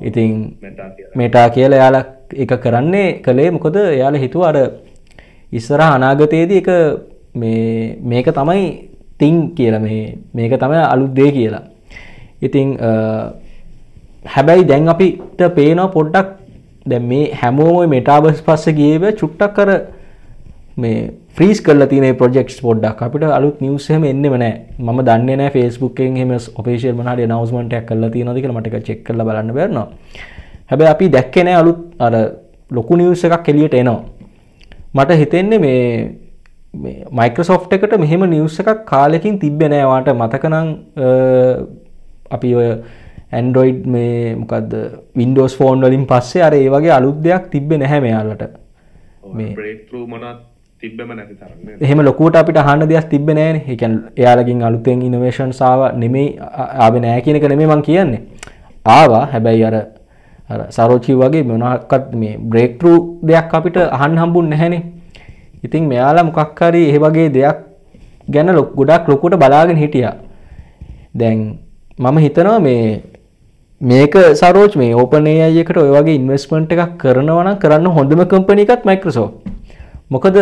ඉතින් මේටා කියල යාල එක කරන්නේ කළේ මොකද යාල හිතුව අර ඉස්සර අනාගතයේද එක මේක තමයි තිං කියල මේ මේක තමයි අලුත්දේ කියලා ඉතිං හැබැයි දැන් අපිට පේනවා පොඩ්ඩක් දැ මේ හැමෝම මෙටාබස් පස්ස ගේව චුට්ටක් කර මේ ්‍රීස් කල තින ප්‍රජෙක්් පොඩ්ඩක් අපිට අලුත් නිියසම එන්නෙම නෑ ම දන්න ෆස්බුක්ෙන් හම ඔපේෂල් මනට නවස්මට කල නදක මටක චෙක්ල බලන්න බරන හැබ අපි දැක්කෙන අලුත් අර ලොකු නිියස එකක් කෙලියට එනවා මට හිතෙන්නේ මේ මයිකසෝ් එකට මෙහෙම නිියස එකක් කාලෙකින් තිබෙනෑවාට මතකනං අපි ඔය ඇන්ඩරොයිඩ් මේ මොකක්ද වින්ඩෝස් ෆෝන් වලින් පස්සේ අර ඒ වගේ අලුත් දෙයක් තිබෙන හැමයාලට මේ මනත් තිබම නැති තරන්න එහෙම ලොකුවට අපිට හන්න දෙයක් තිබෙන නෑන එකන් එයාලකින් අලුතෙන් ඉනවේෂන් සාව නෙමේ ආබ නෑ කියනක නෙමේ මං කියන්නේ ආවා හැබැයි අර සරෝචී වගේ මොනක්කත් මේ බ්‍රේක්ටරු දෙයක් අපිට අහන් හම්බුන් නැහැනේ ඉතින් මෙයාලා මොකක්කාරී ඒ වගේ දෙයක් ගැන ලොක් ගොඩක් ලොකුට බලාගෙන හිටියා දැන් මම හිතනවා මේ මේක සරෝජ් මේ ඕපනේ අයකට ඔය වගේ ඉන්වස්මට් එකක් කරනවන කරන්න හොඳම කම්පනිකත් මයික්‍රසෝ මොකද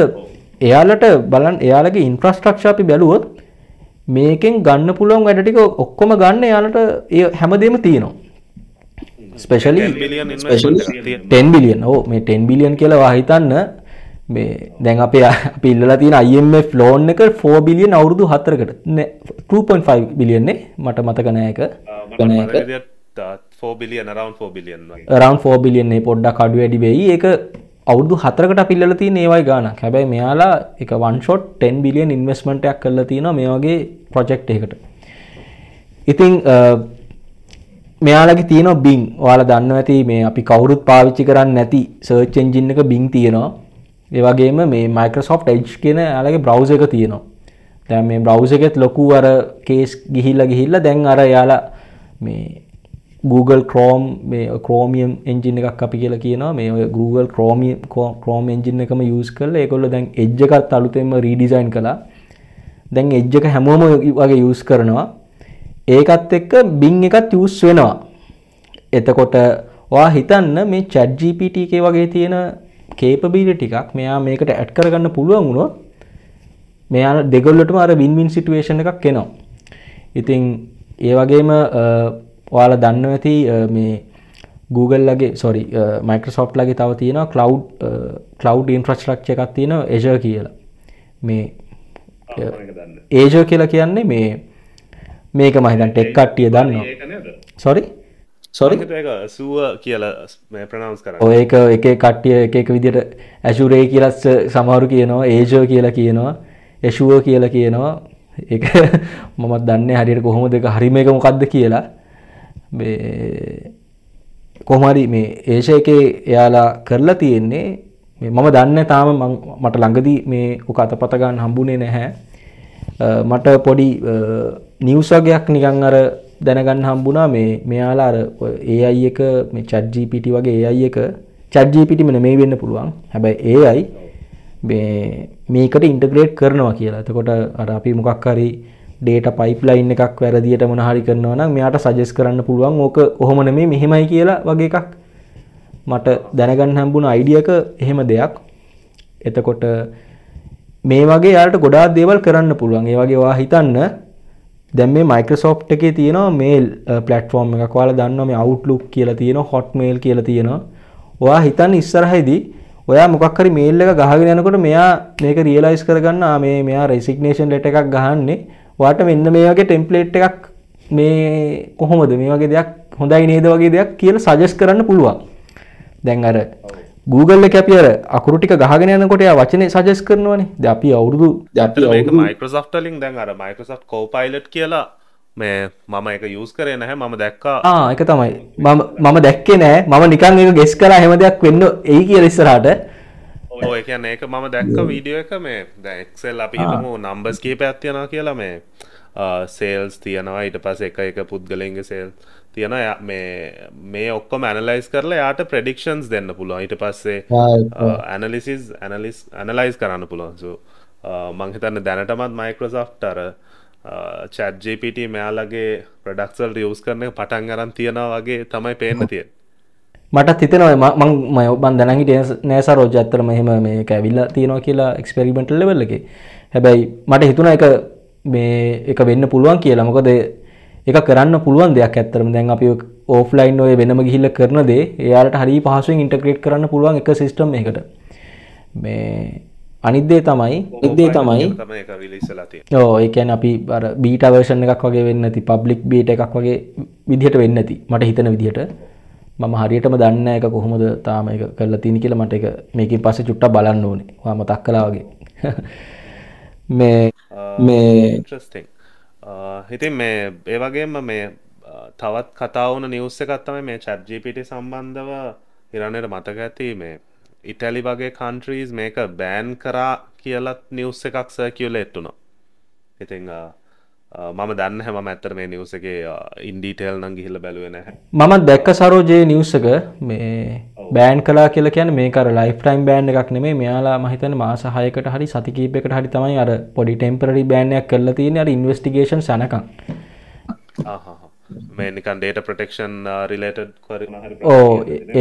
එයාලට බලන් එයාලගේ ඉන්ෆ්‍රස්ට්‍රක්ෂ අපි බැලුවොත් මේකෙන් ගන්න පුළුවන් වැඩ ටික ඔක්කොම ගන්න යාලට ඒ හැමදේම තියෙනවා ස්පෙෂලි ටන් බිලියන් ඕ මේ ටන් බිලියන් කියලා හිතන්න මේ දැන් අපේ (laughs) පිල්ලලා තියෙන අයිF ලෝන් එක 4 බිලියන් අවුරුදු හතරකට 2.5 බිලියන්නේ මට මතක නෑ එක ගණයක 4 billion around 4 billion around 4 billion නේ පොඩ්ඩක් අඩු වැඩි වෙයි ඒක අවුදු හතරකට පිල්ල තිය ඒවයි ගානක් හැබැයි මෙයාලා එක වන්ෂොට් 10 බිලියන් ඉන්වස්මටයක් කරලා තියෙන මේගේ ප්‍රොජෙක්් එකට ඉතිං මෙයාලගේ තියෙන බිං වාල දන්න ඇති මේ අපි කවුරුත් පාවිච්චි කරන්න නැති සර්ච්චෙන්ජින් එක බිං තියෙනවා ඒවගේම මේ මයිකරසොෆ් එජ් කියන යාලගේ බ්‍රව් එක තියෙනවා දැ මේ බ්‍රව් එකෙත් ලොකු අර කේස් ගිහිල්ල ගිහිල්ල දැන් අර යාලා මේ Google Chrome මේ Chromium engine එකක් අපි කියලා කියනවා මේ ඔය Google Chromium Chrome engine එකම use කරලා ඒගොල්ලෝ දැන් Edge එකත් අලුතෙන්ම redesign කළා. දැන් Edge එක හැමෝම වගේ use කරනවා. ඒකත් එක්ක Bing එකත් use වෙනවා. එතකොට ඔයා හිතන්න මේ chat GPT එකේ වගේ තියෙන capability ටිකක් මෙයා මේකට ඇඩ් කරගන්න පුළුවන් වුණොත් මෙයා දෙගොල්ලටම අර win win situation එකක් එනවා. ඉතින් ඒ වගේම ඔයාල දන්න ඇති මේ Google ලගේ සොරි මයිකසෝප් ලගේ තව තියෙන කලව් කලව් ඉන්ට්‍රස්ටරක්ෂ එකක් තියෙන ඒජ කියලා මේ ඒජ කියලා කියන්නේ මේ මේක මහිතන් ටෙක්කට්ටිය දන්න සොරි සොරි සුව කියලා ප්‍රනවස් කර ඒක එක කට්ටිය එක එක විදිට ඇසුරේ කියලස් සමහරු කියනවා ඒජෝ කියලා කියනවා එෂුව කියලා කියනවා (laughs) එක මමත් දන්න හරියට කොහොම දෙක හරිමේක මොකක්ද කියලා කොහමරි මේ ඒෂයකේ එයාලා කරලා තියෙන්නේ මම දන්න තාම මට ළඟදී මේ ඕක අතපතගන්න හම්බුනේ නැහැ මට පොඩි නිවසගයක් නිකං අර දැනගන්න හම්බුනා මේ මෙයාලා අර ඒ අයි එක මේ චඩ්ජීපිටි වගේ ඒ අයි එක චඩ්ජීපිටිමන මේ වෙන්න පුළුවන් හැබැයි ඒ අයි මේකට ඉන්ටග්‍රේට් කරනවා කියලා එතකොට අර අපි මොකක් හරි ඩේට පයිප්ලයින් එකක් වැරදිට මොනහරි කරනවා නම් මෙයාට සජෙස් කරන්න පුළුවන් ඕක ඔහොම නෙමේ මෙහෙමයි කියලා වගේ එකක් මට දැනගන්න හම්බුණ අයිඩියක එහෙම දෙයක් එතකොට මේ වගේ යාට ගොඩා දේවල් කරන්න පුළුවන් ඒ වගේ වා හිතන්න දැන් මේ මයිකසෝප් එකේ තියෙනවා මේල් පලටෆෝර්ම් එක වාල දන්න මේ අවුට්ලුක් කියලා තියෙන හොට්මේල් කියලා තියෙනවා ඔයා හිතන්න ඉස්සරහයිදී ඔයා මොකක්හරි මේල් එක ගහගෙන යනකොට මෙයා මේක රියලයිස් කරගන්න මේ මෙයා රෙසිගනේෂන් ලට එකක් ගහන්නේ වාට මෙන්න මේ වගේ ටෙම්පලේට් එකක් මේ කොහොමද මේ වගේ දෙයක් හොඳයි නේද වගේ දෙයක් කියලා සජස් කරන්න පුළුවන් දැන් අර Google එක අපි අර අකුරු ටික ගහගෙන යනකොට එයා වචනේ සජස් කරනවනේ. දැන් අපි අවුරුදු මේක Microsoft වලින් දැන් අර Microsoft Copilot කියලා මේ මම එක යූස් කරේ නැහැ මම දැක්කා. ආ ඒක තමයි. මම මම දැක්කේ නෑ. මම නිකන් ඒක ගෙස් කරා හැම දෙයක් වෙන්න එයි කියලා ඉස්සරහට. ඕ කියන ඒක මම දැක්ක වීඩියෝ එක මේ දැක්සෙල් අපි හිතම නම්බස් ah. කීප ඇත්තියෙන කියලා මේ සේල්ස් තියනවා ඊට පස එක එක පුද්ගලින්ග සේල් තියෙන මේ මේ ඔක්කො මැනලයිස් කරලා යාට ප්‍රඩික්ෂන්ස් දෙන්න පුළුව ඊට පස්සේ ඇනලිසිස් ඇනලිස් ඇනලයිස් කරන්න පුළුවන්සු මංහිතන්න දැනටමත් මයිකෝසොෆ්ට අර චැට්ජපට මෙයාලගේ ප්‍රඩක්සල් ියස් කරන පටන් අරන් තියෙනවා වගේ තමයි පේන්න ah. තියෙන් මට හිතනව මං බන්දනගට නෑස රෝජත්තර මෙහෙම මේ ඇවිල්ල තියෙනවා කියලා එක්ස්පෙරිමෙන්ටල් ලෙවල්ල එක හැබැයි මට හිතුන එක මේ එක වෙන්න පුළුවන් කියලා මොකද එක කරන්න පුළුවන් දෙයක් ඇත්තරම දැන් අපි ඕෆ්ලයින් ඔය වෙනම ගිහිල්ල කරන දේ එයාට හරි පහසුවෙන් ඉන්ටග්‍රේට් කරන්න පුළුවන් එක සිස්ටම් එකට මේ අනිද්දේ තමයි ඉද්දේ තමයි ඕ ඒකැන් අපි බීට වර්ෂණ එකක් වගේ වෙන්න ති පබ්ලික් බීට එකක් වගේ විදිහට වෙන්න ඇති මට හිතන විදිහට මම හරියටම දන්න එක කොහොමද තාම එක කරලා තියෙන කියලා මට එක මේකින් පස්සේ චුට්ටක් බලන්න ඕනේ. ඔයා මතක් කළා වගේ. (laughs) මේ මේ ඉන්ට්‍රස්ටිං. ඉතින් මේ ඒ වගේම මේ තවත් කතා වුණ නිවුස් එකක් තමයි මේ chat GPT සම්බන්ධව ඉරණේට මතක ඇති මේ ඉටලි වගේ කන්ට්‍රීස් මේක බෑන් කරා කියලත් නිවුස් එකක් සර්කියුලේට් වුණා. ඉතින් මම දන්න හැම ඇත්තර මේ නිවස එක ඉන්ඩීටේල් නං ගිහිල්ල බැලුවෙන මමත් දැක්ක සරෝජයේ නිවසක මේ බෑන් කලා කියල කියන මේකර ලයිෆ්ටයිම් බෑන්් එකක් නෙමේ මෙයාලා මහිතන මාසාහයකට හරි සතිකීපකට හරි තමයි අර පොඩි ටෙම්පරරි බෑන්යක් කරලා තියෙන අර ඉන්වස්ටිගේෂන් සනකම් මේනිකන් ඩේට ප්‍රටෙක්ෂන් රිලේටඩ් ඕ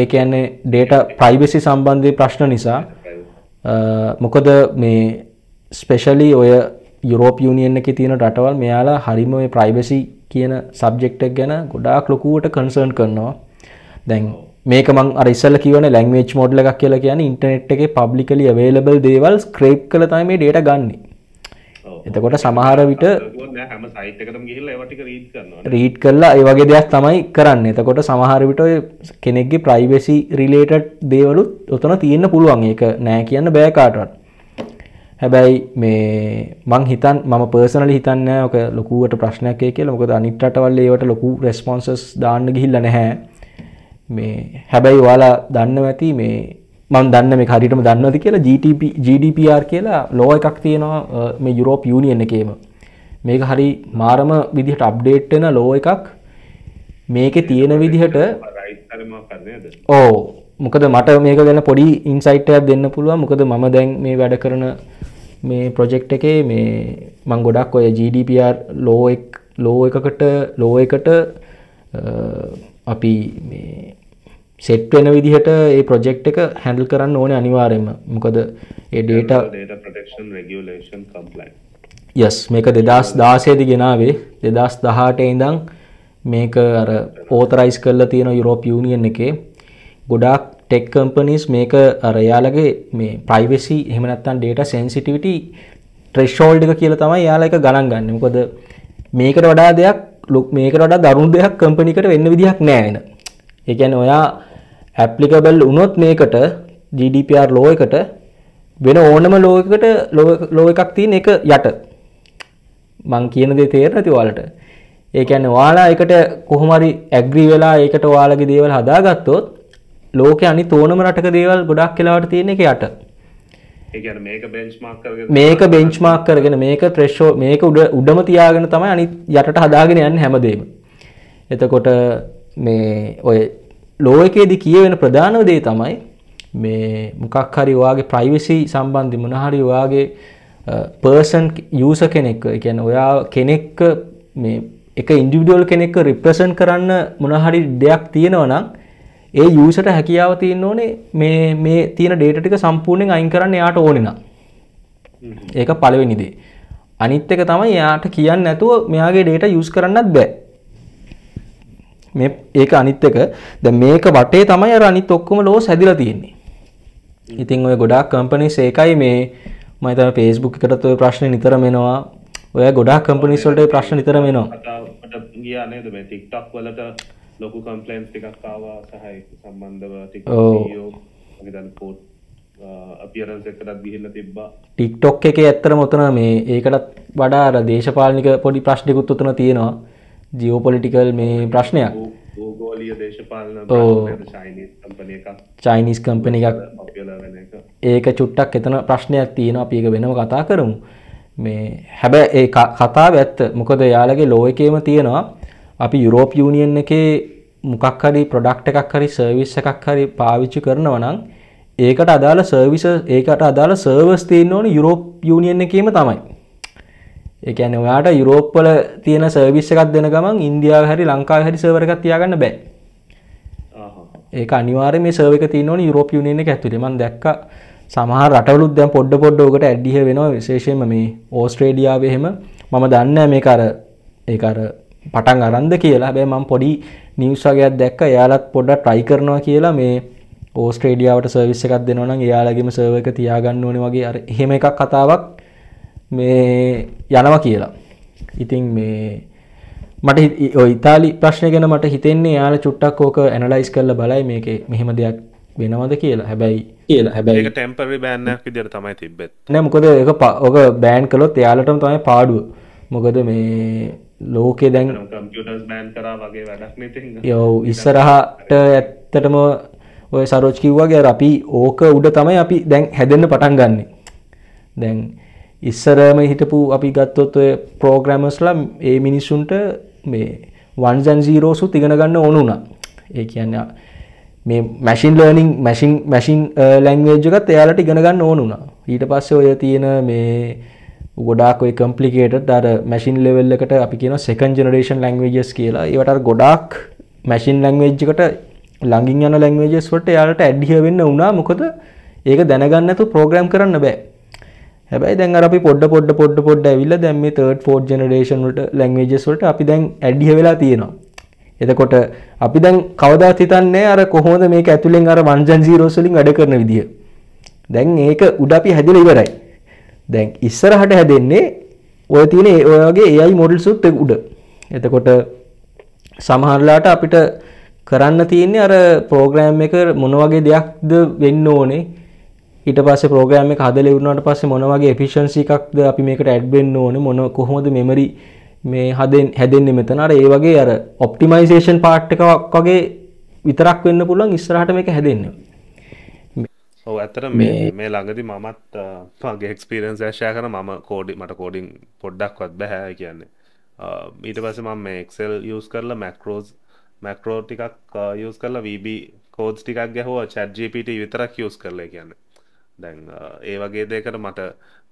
ඒකන්නේ ඩේට ප්‍රයිබෙසි සම්බන්ධය ප්‍රශ්න නිසා මොකද මේ ස්පෙෂලි ඔය යුරෝප යුනියන් එක තියෙන රටවල් මෙයාලා හරිම මේ ප්‍රයිබසි කියන සබ්ජෙක්ටක් ගැන ගොඩාක් ලොකුවට කන්සර්න් කරනවා දැන් මේක මං අරිසල්ල කියවන ලැංවේච් මෝඩ්ල එකක් කියලා කියන ඉන්ටනෙට් එක පබ්ලිකලි අවේලබල් දේවල් ස්ක්‍රේප් කළ තමයි මේ ඩේට ගන්නේ එතකොට සමහර විට රීට් කරලා ඒ වගේ දෙයක් තමයි කරන්න එතකොට සමහර විට කෙනෙක්ගේ ප්‍රයිවසි රිලේටඩ් දේවලුත් ඔතන තියෙන්න පුළුවන් ඒක නෑ කියන්න බෑකාටත් හැබැයි මේ මං හිතන් මම පර්සනල හිතන්න ඕක ලොකුවට ප්‍රශ්නයක් කියලා මොකද අනිත් රටවල් ඒවට ලොකු රෙස්පොන්සස් දාන්න ගිහිල්ලා නැහැ මේ හැබැයි ඔයාලා දන්නව ඇති මේ මං දන්න මේ හරිටම දන්නවද කියලා GDP GDPR කියලා ලෝ එකක් තියෙනවා මේ යුරෝප් යුනියන් එකේම මේක හරි මාරම විදිහට අප්ඩේට් වෙන ලෝ එකක් මේකේ තියෙන විදිහට ඕ මොකද මට මේක ගැන පොඩි ඉන්සයිට් එකක් දෙන්න පුළුවන් මොකද මම දැන් මේ වැඩ කරන මේ ප්‍රොජෙක්් එකේ මේ මං ගොඩක් ඔය GDPR ලෝ ලෝ එකකට ලෝ එකට අපි සෙට් වෙන විදිහට ඒ ප්‍රොජෙක්් එක හැඩල් කරන්න ඕන අනිවාරයම මොකද ඒ ඩේට යස් මේක දෙදස් දාසේද ගෙනාවේ දෙදස් දහට ඉඳං මේක අර පෝතරයිස් කරලා තියෙන යුරෝප යුනියන් එකේ ගොඩාක් ටෙක් කම්පනස් මේක අරයාලගේ මේ ප්‍රයිවෙසි හෙමනත්තන් ඩේට සෙන්සිටිවිට ට්‍රේෂෝල්ඩ් එක කියල තමයි යාල එක ගණන් ගන්න කොද මේකට වඩා දෙයක් ලොක් මේකට වඩා දරුණු දෙයක් කම්පනිකට වෙන්න විදිහක් නෑන එකැන ඔයා ඇප්ලිකබල් උනොත් මේකට GDPR ලෝ එකට වෙන ඕනම ලෝකට ලෝ එකක් තියන එක යට මං කියන දේ තේර ඇති වාලට ඒකැන්න වාලා එකට කොහොමරි ඇග්‍රී වෙලා ඒකට වාලගේ දේවල් හදාගත්තොත් ලෝක අනි තෝනම රටක දේවල් ගොඩක් කෙලාවට තියෙන එක යට මේක බෙංච්මාක් කරගෙන මේක ත්‍රේෂෝ මේක උඩ උඩම තියාගෙන තමයි අනි යටට හදාගෙන යන්න හැමදේම එතකොට මේ ඔය ලෝකයේදි කියවෙන ප්‍රධානව දේ තමයි මේ මොකක් හරි ඔයාගේ ප්‍රයිවසි සම්බන්ධි මොනහරි ඔයාගේ පර්සන් යස කෙනෙක් එකැන ඔයා කෙනෙක් මේ එක ඉන්ඩිවිඩියල් කෙනෙක් රිප්‍රසන් කරන්න මොනහරි දෙයක් තියෙනවනම් ඒ යූසට හැකියාව තියෙන්න ඕනේ මේ මේ තියෙන ඩේටා ටික සම්පූර්ණයෙන් අයින් කරන්න එයාට ඕනේ නම්. ඒක පළවෙනි දේ. අනිත් එක තමයි එයාට කියන්නේ නැතුව මෙයාගේ ඩේටා යූස් කරන්නත් බෑ. මේ ඒක අනිත් එක. දැන් මේක වටේ තමයි අර අනිත් ඔක්කොම ලෝස් හැදිලා තියෙන්නේ. ඉතින් ඔය ගොඩාක් කම්පනීස් ඒකයි මේ මම හිතන්නේ Facebook එකටත් ඔය ප්‍රශ්නේ නිතරම එනවා. ඔය ගොඩාක් කම්පනීස් වලට ඔය ප්‍රශ්න නිතරම එනවා. මට ගියා නේද මේ TikTok වලට ලොකු කම්පලන්ස් එකක් කාවා සහයි සම්බන්ධව ටිකෝ පෝට් අපිරන්ස එකටත් ගිහිල්ල තිබ්බා ටික්ටොක් එක ඇත්තර මොතන මේ ඒකටත් වඩා අර දේශපාලික පොඩි ප්‍රශ්නිකුත් උතුන තියෙනවා ජියෝපොලිටිකල් මේ ප්‍රශ්නයක් චයිනිස් කම්පන එකක් ඒක චුට්ටක් එතන ප්‍රශ්නයක් තියෙන අපි එක වෙනම කතා කරමු මේ හැබැ ඒ කතාව ඇත්ත මොකද යාලගේ ලෝ එකේම තියෙනවා අපි යුරෝප් යුනියන් එකේ මොකක් හරි ප්‍රොඩක්ට් එකක් හරි සර්විස් එකක් හරි පාවිච්චි කරනවා නම් ඒකට අදාළ සර්විස ඒකට අදාළ සර්වස් තියෙන්න ඕනේ යුරෝප් යුනියන් එකේම තමයි. ඒ කියන්නේ ඔයාට යුරෝප් වල තියෙන සර්විස් එකක් දෙන ගමන් ඉන්දියාවේ හරි ලංකාවේ හරි සර්වර් එකක් තියාගන්න බෑ. ඒක අනිවාර්යයෙන් මේ සර්වර් එක තියෙන්න ඕනේ යුරෝප් යුනියන් එක ඇතුලේ. මම දැක්කා සමහර රටවලුත් දැන් පොඩ පොඩ ඕකට ඇඩ්ඩිහ වෙනවා විශේෂයෙන්ම මේ ඕස්ට්‍රේලියාවේ එහෙම මම දන්නේ මේක අර ඒක අර පටන් අරන්ද කියලා බෑ මම පොඩි නිවස් වගේයක් දැක්ක එයාලත් පොඩ්ඩක් ට්‍රයි කරනවා කියලා මේ ඕස්ට්‍රේඩියාවට සර්විස් එකක් දෙනවා නම් එයාලගේම සර්වර් එක තියාගන්න ඕනේ වගේ අර එහෙම එකක් කතාවක් මේ යනවා කියලා. ඉතින් මේ මට ඉතාලි ප්‍රශ්න ගැන මට හිතෙන්නේ යාල චුට්ටක් ඕක ඇනලයිස් කරල බලයි මේක මෙහෙම දෙයක් වෙනවද කියලා හැබැයි කියලා හැබැයි ටැම්පර බෑන්නක් විදිර තමයි තිබෙත් නෑ මොකද එක ඕක බෑන් කලොත් යාලටම තමයි පාඩුව මොකද මේ ලෝකේ දැන් කම්පියටර්ස් බෑන් කරා වගේ වැඩක් නේ යෝ ඉස්සරහට ඇත්තටම ඔය සරෝජ් කිව්වාගේ අපි ඕක උඩ තමයි අපි දැන් හැදෙන්න පටන් ගන්නෙ දැන් ඉස්සරම හිටපු අපි ගත්තොත් ඔය ප්‍රෝග්‍රෑමර්ස්ලා ඒ මිනිස්සුන්ට මේ වන්සන් සීරෝසුත් ඉගෙන ගන්න ඕන වුණා ඒ කියන්නේ මේ මැසින් ලර්නිින් මැසින් මැසින් ලැංවේජ්ජකත් එයාලට ඉගෙන ගන්න ඕන වුණා ඊට පස්සේ ඔය තියෙන මේ ගොඩාක්ඔයි කම්පලිකේට අර මැසින් ලෙවල් එකට අපි කියන සෙකන් ජනරේෂන් ලංවේජස් කියලා ඒවට ගොඩාක් මැසින් ලංවේජ්කට ලඟින් යන ලංවේජස් වට යාලට ඇඩ්ිය වෙන්න උනා මොකද ඒක දැනගන්නතු ප්‍රෝග්‍රම් කරන්න බෑ හැබයි දැන් අපි පොඩ පොඩ පොඩ පොඩ ඇවිල්ල දැම්ම තර්ඩ ෆෝඩ් ජනරේෂන්ට ලංවේජස්වලට අපි දැන් ඇඩිය වෙලා තියෙනවා එතකොට අපි දැන් කවදා හිතන්නේ අර කොහොමද මේක ඇතුළෙන් අර වන්ජන් සීරෝස්වලින් වැඩ කරන විදිය දැන් ඒක උඩ අපි හැදිලා ඉවරයි දැන් ඉස්සරහට හැදෙන්නේ ඔය තියෙන ඔය වගේ AI models උත් උඩ. එතකොට සමහරලාට අපිට කරන්න තියෙන්නේ අර ප්‍රෝග්‍රෑම් එක මොන වගේ දෙයක්ද වෙන්න ඕනේ ඊට පස්සේ ප්‍රෝග්‍රෑම් එක හදලා ඉවරනාට පස්සේ මොන වගේ එෆිෂියන්සි එකක්ද අපි මේකට ඇඩ් වෙන්න ඕනේ මොන කොහොමද මෙමරි මේ හදෙන් හැදෙන්නේ මෙතන අර ඒ වගේ අර ඔප්ටිමයිසේෂන් පාර්ට් එකක් වගේ විතරක් වෙන්න පුළුවන් ඉස්සරහට මේක හැදෙන්නේ. ඔව ඇතර මේ මේ ළඟදි මමත් පගේ එක්ස්පිරන්ස් ශය කන ම කෝඩි මට කෝඩින් පොඩ්ඩක්වත් බැහැ කියන්නේ ඊට පස මම මේ එක්සෙල් යස් කරල මැක්රෝස් මැක්රෝ ටිකක් යස් කරලා වබ කෝඩ් ටිකක් ගැහෝ චැඩ්ජපට විතරක් යස් කරල කියන්න දැන් ඒ වගේ දෙකට මට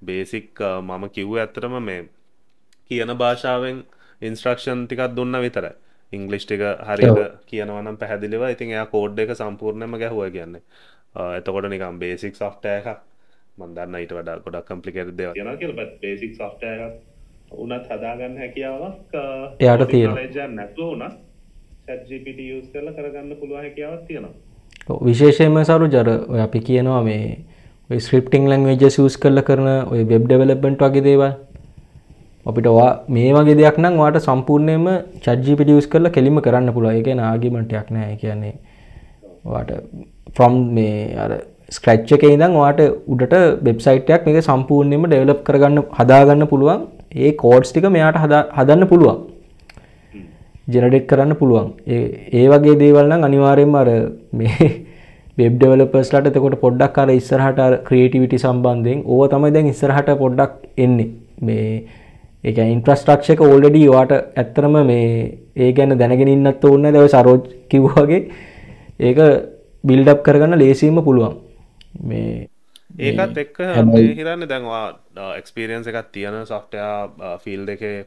බේසික් මම කිව්ව ඇත්තරම මේ කියන භාෂාවෙන් ඉන්ස්ට්‍රක්ෂන් ටිකක් දුන්න විතරයි ඉංගලිෂ් ටික හරිද කියනවනම් පැහැදිලිව ඉතින් එයා කෝඩ් එක සම්පූර්ණයම ගැහුව කියන්නේ එතකොට නිකම් බේසික් සොෆ්ටය එකක් මන්දන්න ඊට වඩා ගොඩක් කම්පලිකෙට දෙව න කියල බේසික් සොෆ්ටය එකක් උනත් හදාගන්න හැකියාවක් එයාට තියෙන නැතු වුණ සැජිපිට යස් කරල කරගන්න පුළුව හැකියාවක් තියෙනවා විශේෂයම සරු ජර ඔය අපි කියනවා මේ ස්ක්‍රප්ටිං ලංවේජ සස් කරල කරන ඔය වෙබ් ඩෙවලබ්බන්ට් වගේ දේවල් අපිට වා මේ වගේ දෙයක් නම් වාට සම්පූර්ණයම චජ්ජි පිටියස් කරලා කෙලිම කරන්න පුළුව එක නාගිමටයක් නෑ කියන්නේ වාට ෆ්‍රොම් මේ අර ස්ක්‍රච් එක ඉඳන් ඔයාට උඩට වෙබ්සයිට් එකක් මේක සම්පූර්ණයෙන්ම ඩෙවලොප් කරගන්න හදාගන්න පුළුවන් ඒ කෝඩ්ස් ටික මෙයාට හදන්න පුළුවන් ජෙනරේට් කරන්න පුළුවන් ඒ ඒ වගේ දේවල් නම් අනිවාර්යයෙන්ම අර මේ වෙබ් (laughs) ඩෙවලපර්ස්ලට එතකොට පොඩ්ඩක් අර ඉස්සරහට ක්‍රියේටිවිටි සම්බන්ධයෙන් ඕව තමයි දැන් ඉස්සරහට පොඩ්ඩක් එන්නේ මේ ඒක ඉන්ෆ්‍රාස්ට්‍රක්චර් එක ඕල්රෙඩි ඔයාට ඇත්තරම මේ ඒ ගැන දැනගෙන ඉන්නත් ඕනේ නැහැ ඔය සරෝජ් කිව්වාගේ ඒක බිල්ඩප් කරගන්න ලේසීම පුළුවන් මේ ඒකත් එක්ක හිරන්න දැන්වා එක්ස්පිරියන්ස එකත් තියෙන සොෆ්ටයා ෆිල් දෙකේ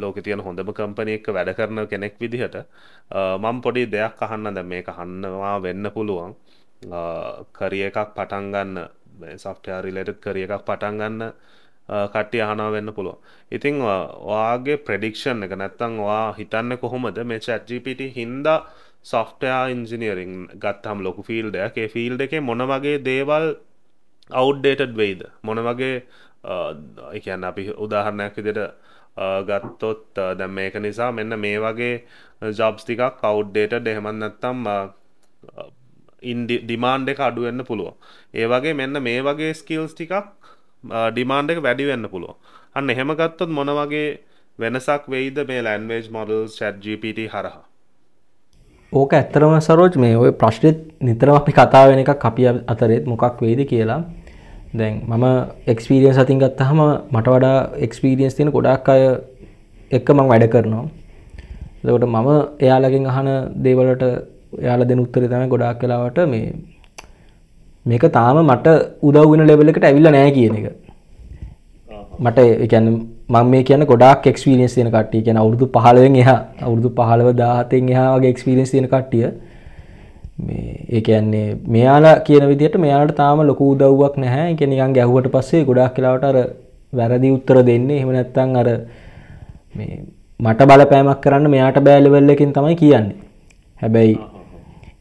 ලෝක තියන හොඳම කම්පනයෙක් වැඩ කරන කෙනෙක් විදිහට මම් පොඩි දෙයක් අහන්න ද මේක හන්නවා වෙන්න පුළුවන් කරිය එකක් පටන්ගන්න සොෆ්ටයා රිලට කරිය එකක් පටන්ගන්න කට්ටිය අහනාව වෙන්න පුළුවන් ඉතිං වාගේ ප්‍රඩික්ෂන් එක නැත්තං වා හිතන්න කොහොමද මේ චැට්ජිපිටි හින්දා සොෆ්ටයා ඉන්ජිනීරිං ගත්තහම් ලොකු ෆිල් දෙයක්ඒ ෆිල් එකේ මොන වගේ දේවල් අවුඩ්ඩේටඩ් වෙයිද මොන වගේ එකන්න අපි උදාහරණයක් විදිට ගත්තොත් දැම් මේක නිසා මෙන්න මේ වගේ ජබ්ස් ටිකක් කවුඩ්ඩේට එහෙමන් නැත්තම් ඉන්ඩි ඩිමාන්ඩ එක අඩුවෙන්න්න පුළුව ඒ වගේ මෙන්න මේ වගේ ස්කිල්ස් ටිකක් ඩිමාන්ඩ එක වැඩිවෙන්න පුළුව අන්න එහෙම ගත්තොත් මොන වගේ වෙනසක් වෙයිද මේ ලැන්වේජ් මොඩල් චැට්ජිපිට හරහා ඕක ඇත්තරම සරෝජ් මේ ඔය ප්‍රශ්නත් නිතරම අපි කතාාවෙන එකක් අපි අතරෙත් මොකක් වෙයිද කියලා දැන් මම එක්ස්පීරියන් සතින් ගත්තහම මට වඩා එක්ස්පීරියන්ස් තියෙන ගොඩක් අය එක්ක මං වැඩ කරනවා දකට මම එයාලගෙන් අහන දේවලට එයාල දෙන උත්තරේ තම ගොඩක් කලාවට මේ මේක තාම මට උදව්වෙන ලෙවල එකට ඇවිල්ල නෑ කියන එක මට එකැනම් මං මේ කියන ගොඩක් එක්ස්පිරියන්ස් තියෙන කට්ටිය කියන අවුරුදු 15න් එහා අවුරුදු 15 17න් එහා වගේ එක්ස්පිරියන්ස් තියෙන කට්ටිය මේ ඒ කියන්නේ මෙයාලා කියන විදිහට මෙයාලට තාම ලොකු උදව්වක් නැහැ. ඒ කියන්නේ නිකන් ගැහුවට පස්සේ ගොඩක් වෙලාවට අර වැරදි උත්තර දෙන්නේ. එහෙම නැත්නම් අර මේ මට බලපෑමක් කරන්න මෙයාට බෑ ලෙවල් එකකින් තමයි කියන්නේ. හැබැයි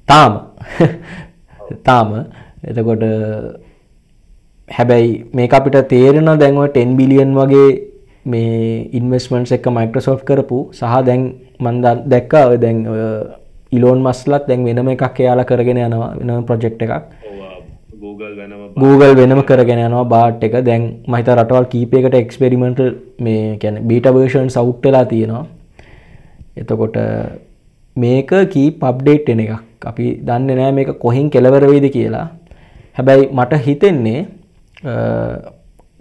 තාම තාම එතකොට හැබැයි මේක අපිට තේරෙනවා දැන් ඔය 10 බිලියන් වගේ මේ ඉන්වස්මන්ස් එක මයික්‍රසෝ් කරපු සහ දැන් මන්ද දැක්ක ඔය දැන් ඉලෝන් මස්ලත් දැන් වෙනම එකක් එයාලා කරගෙන යනවා වෙනම ප්‍රජෙක්් එකක් Google වෙනම කරගෙන යනවා බාට් එක දැන් මහිත රටවල් කීපයකට එක්ස්පෙරිමෙන්ට් මේ කැන බීට භර්ෂන් සෞට්ටලා තියෙනවා එතකොට මේක කී පබ්ඩේට් එන එකක් අපි දන්න නෑ මේක කොහින් කෙලවරවේද කියලා හැබැයි මට හිතෙන්නේ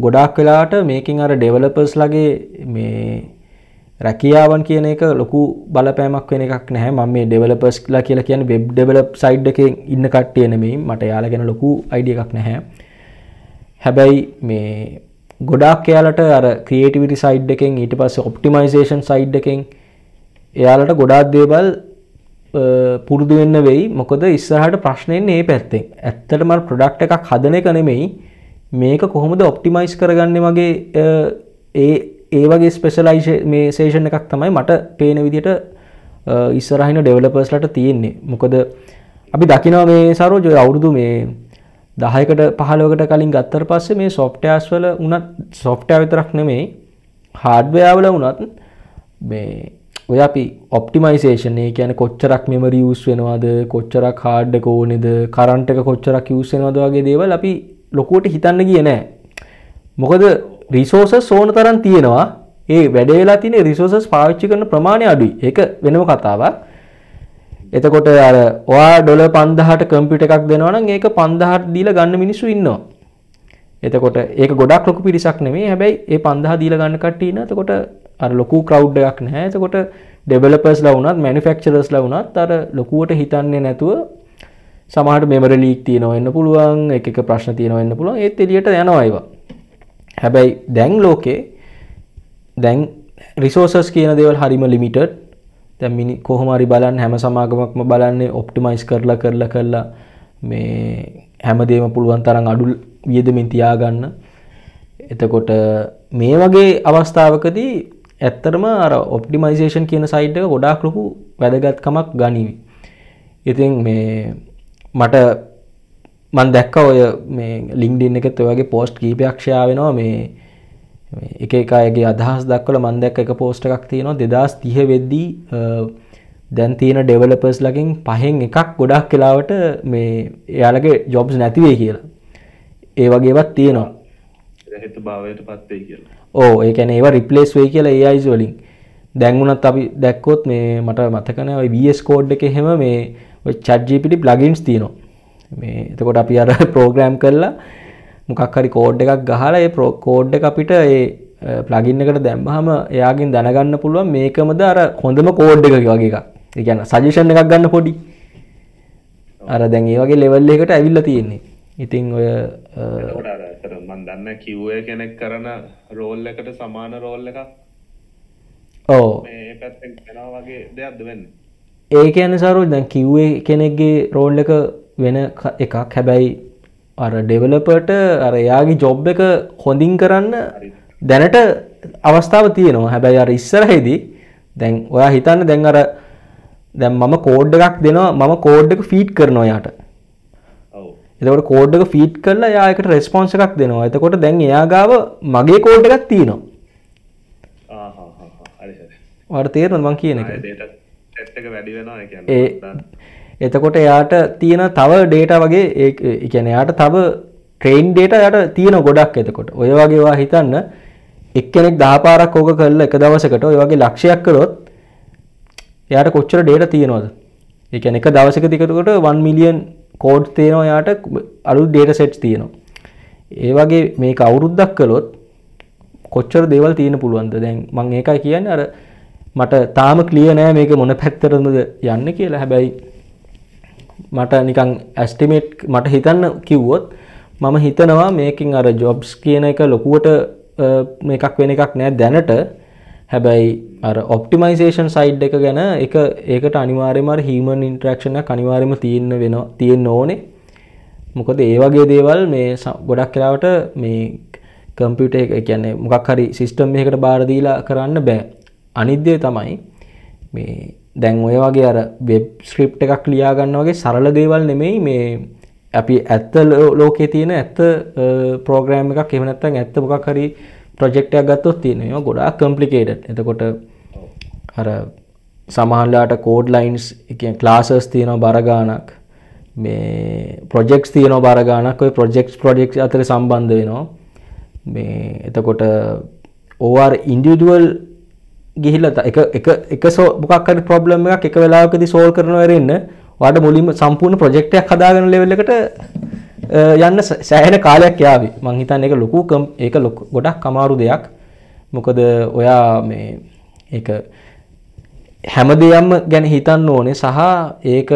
ගොඩාක් වෙලාට මේකින් අර ඩෙවලපර්ස් ලගේ මේ රැකියාවන් කියන එක ලොකු බලපෑමක් වෙන එකක් නැහැ මම මේ ඩෙවලපර්ස් ලා කියලා කියන්නේ වෙබ් ඩෙවලප් සයිට් එකේ ඉන්න කට්ටිය නෙමෙයි මට යාලා ගැන ලොකු අයිඩියා එකක් නැහැ හැබැයි මේ ගොඩාක් එයාලට අර ක්‍රියේටිවිටි සයිඩ් එකෙන් ඊට පස්සේ ඔප්ටිමයිසේෂන් සයිඩ් එකෙන් එයාලට ගොඩාක් දේවල් පුරුදු වෙන්න වෙයි මොකද ඉස්සරහට ප්‍රශ්නෙන්නේ මේ පැත්තෙන් ඇත්තටම ප්‍රොඩක්ට් එකක් හදන එක නෙමෙයි මේක කොහොමද ඔප්ටිමයිස් කරගන්න මගේ ඒ ඒ වගේ ස්පෙසලයිශ මේ සේෂන් එකක් තමයි මට පේන විදිට ඉස්සරහින ඩෙවලපර්ස්ලට තියෙන්නේ මොකද අපි දකිනවා මේ සරෝජය අවුරුදු මේ දහයකට පහලෝකට කලින් ගත්තර පස්සේ මේ සොප්ටයාස් වල උනත් සොෆ්ටය විතරක් නෙමේ හාඩ්වයාවල වනත් මේ ඔය අපි ඔප්ටිමයිසේෂන් ඒ කියන කොච්චරක් මෙමරි යස් වෙනවාද කොච්චරක් හාඩ්ඩ කෝනෙද කරන්ටක කොච්චරක් යස් වෙනවාද වගේ දේවල් අපි ලොකුවට හිතන්න කිය නෑ මොකද රිසෝස සෝන තරන් තියෙනවා ඒ වැඩේලා තින රිසෝසස් පාවිච්චි කරන ප්‍රමාණය අඩුයි එක වෙනම කතාවක් එතකොට අර ඔයා ඩොල පන්දහට කම්පිට එකක් දෙනවන ඒක පන්දහට දීල ගන්න මිනිස්සු ඉන්නවා එතකොට ඒක ගොඩක් ලොකු පිරිසක් නෙමේ හැබැයි ඒ පන්දහ දීල ගන්න කට්ටින එතකොට අර ලොකු ක්‍රව් එකක් නැහැ එතකොට ඩෙවලපර්ස් ලවුනත් මැනිෆෙක්චරස් ලවුනත් අර ලොකුවට හිතන්නේ නැතුව සමහට මෙමර ලීක් තියෙනවන්න පුළුවන් එක ප්‍රශ්න තියෙනවන්න පුළුවන් ඒත් එලියට යනවායිවා හැබැයි දැන් ලෝකේ දැන් රිසෝසස් කියන දෙවල් හරිම ලිමිටඩ් තැමිනි කොහොමරි බලන් හැම සමාගමක්ම බලන්නේ ඔප්ටිමයිස් කරලා කරලා කරලා මේ හැමදේම පුළුවන් තරම් අඩුල් වියදමින් තියාගන්න එතකොට මේ වගේ අවස්ථාවකදී ඇත්තරම අර ඔප්ටිමයිසේෂන් කියන සයිට් එක ගොඩාක් ලොකු වැදගත්කමක් ගනිවි ඉතින් මේ මට මන් දැක්ක ඔය මේ ලිින්ඩින් එකත් ඔයගේ පෝස්ට් කීපයක්ක්ෂා වෙනවා මේ එක එකගේ අදහස් දක්වල මන් දැක්ක එක පෝස්ට එකක් තියෙනවා දෙදස් තිහ වෙද්දී දැන්තියන ඩෙවලපස් ලකින් පහෙන් එකක් ගොඩක් කලාවට මේ එයාලගේ ජොබ්ස් නැතිවේ කියලා ඒ වගේවත් තියෙනවා ඕ ඒකැන ඒවා රිපලේස් වේ කියලා ඒයිස් වලින් දැන්වුනත් අපි දැක්කොත් මේ මට මතකන වස් කෝඩ් එක හෙම මේ චජ්ජිපිටි ප්ලගින්ස් තියෙනවා මේ එතකොට අපි අර ප්‍රෝග්‍රෑම් (laughs) කරලා මොකක් හරි කෝඩ් එකක් ගහලා ඒ කෝඩ් එක අපිට ඒ ප්ලගින් එකට දැම්මහම එයාගෙන් දැනගන්න පුළුවන් මේකමද අර හොඳම කෝඩ් එක වගේ එකක් ඒ කියන්නේ සජෙෂන් එකක් ගන්න පොඩි අර දැන් ඒ වගේ ලෙවල් එකකට ඇවිල්ලා තියෙන්නේ ඉතින් ඔය මන් දන්න කිව්ය කෙනෙක් කරන රෝල් එකට සමාන රෝල් එකක් ඕ පැත් වගේ දෙයක්ද වෙන්නේ ඒක අනිසාරෝල් දැන් කිව්වේ කෙනෙක්ගේ රෝල් එක වෙන එකක් හැබැයි අර ඩෙවලපට අර එයාගේ ජොබ් එක හොඳින් කරන්න දැනට අවස්ථාව තියෙනවා හැබැයි අර ඉස්සරහිදී දැන් ඔයා හිතන්න දැන් අර දැන් මම කෝඩ් එකක් දෙනවා මම කෝඩ් එක ෆීට් කරනවා යාට එතකොට කෝඩ් එක ෆීට් කරලා යායකට රෙස්පොන්ස එකක් දෙනවා එතකොට දැන් එයාගාව මගේ කෝඩ් එකක් තියෙනවා වට තේරන මං කියන එක ඒ එතකොට එයාට තියෙන තව ඩේට වගේ එකන එයාට තව ට්‍රේන් ඩේට යට තියෙන ගොඩක් එතකොට ඔය වගේවා හිතන්න එක්කෙනෙක් දාපාරක් ඕක කරල එක දවසකට ඔය වගේ ලක්ෂයක් කරොත් එයාට කොච්චර ඩේට තියෙනවද එකන එක දවසක තිකටකොට 1 මිලියන් කෝඩ් තියෙනවා යාට අලු ඩේට සෙට් තියෙනවා ඒ වගේ මේ අවුරුද්දක් කළොත් කොච්චර දේවල් තියෙන පුළුවන්ද දැන් මං ඒකයි කියන්න අර මට තාම ක්ලිය නෑ මේක මොන පැත්තරමද යන්න කියලා හැබැයි මට නිකං ඇස්ටිමේට් මට හිතන්න කිව්වොත් මම හිතනවා මේකින් අර ජොබ්ස් කියන එක ලොකුවට මේකක් වෙන එකක් නෑ දැනට හැබැයි අර ඔප්ටිමයිසේෂන් සයිඩ් එක ගැන එක ඒකට අනිවාර්යමර හීමන් ඉන්ට්‍රක්ෂණ අනිවාර්යම තියෙන්න වෙන තියෙන්න ඕනේ මොකද ඒ වගේ දේවල් මේ ගොඩක් කලාවට මේ කම්පියුට එක කියන්නේ මොකක් හරි සිස්ටම් එකකට බාර දීලා කරන්න බෑ අනිද්දේ තමයි මේ දැන් ඔය වගේ අර වෙබ් ස්ක්‍රිප් එකක් ලියාගන්න වගේ සරල දේවල් නෙමෙයි මේ අපි ඇත්ත ලෝකේ තියෙන ඇත්ත ප්‍රෝග්‍රෑම් එකක් එහෙම නැත්නම් ඇත්ත මොකක් හරි ප්‍රොජෙක්ට් එකක් ගත්තොත් තියෙන ඒවා ගොඩාක් කම්ප්ලිකේටඩ්. එතකොට අර සමහරලාට කෝඩ් ලයින්ස් කියන්නේ ක්ලාසස් තියෙනවා බර ගාණක්. මේ ප්‍රොජෙක්ට්ස් තියෙනවා බර ගාණක්. ওই ප්‍රොජෙක්ට්ස් ප්‍රොජෙක්ට්ස් අතර සම්බන්ධ වෙනවා. මේ එතකොට OR ඉන්ඩිවිඩුවල් ගිහිල්ලත එක එක එක සෝ මොකක් හරි ප්‍රොබ්ලම් එකක් එක වෙලාවකදී සෝල්ව් කරනවා වෙරෙන්න ඔයාට මුලින්ම සම්පූර්ණ ප්‍රොජෙක්ට් එකක් හදාගෙන ලෙවල් එකට යන්න සෑහෙන කාලයක් යාවි මං හිතන්නේ ඒක ලොකු ඒක ලොකු ගොඩක් අමාරු දෙයක් මොකද ඔයා මේ ඒක හැමදේම ගැන හිතන්න ඕනේ සහ ඒක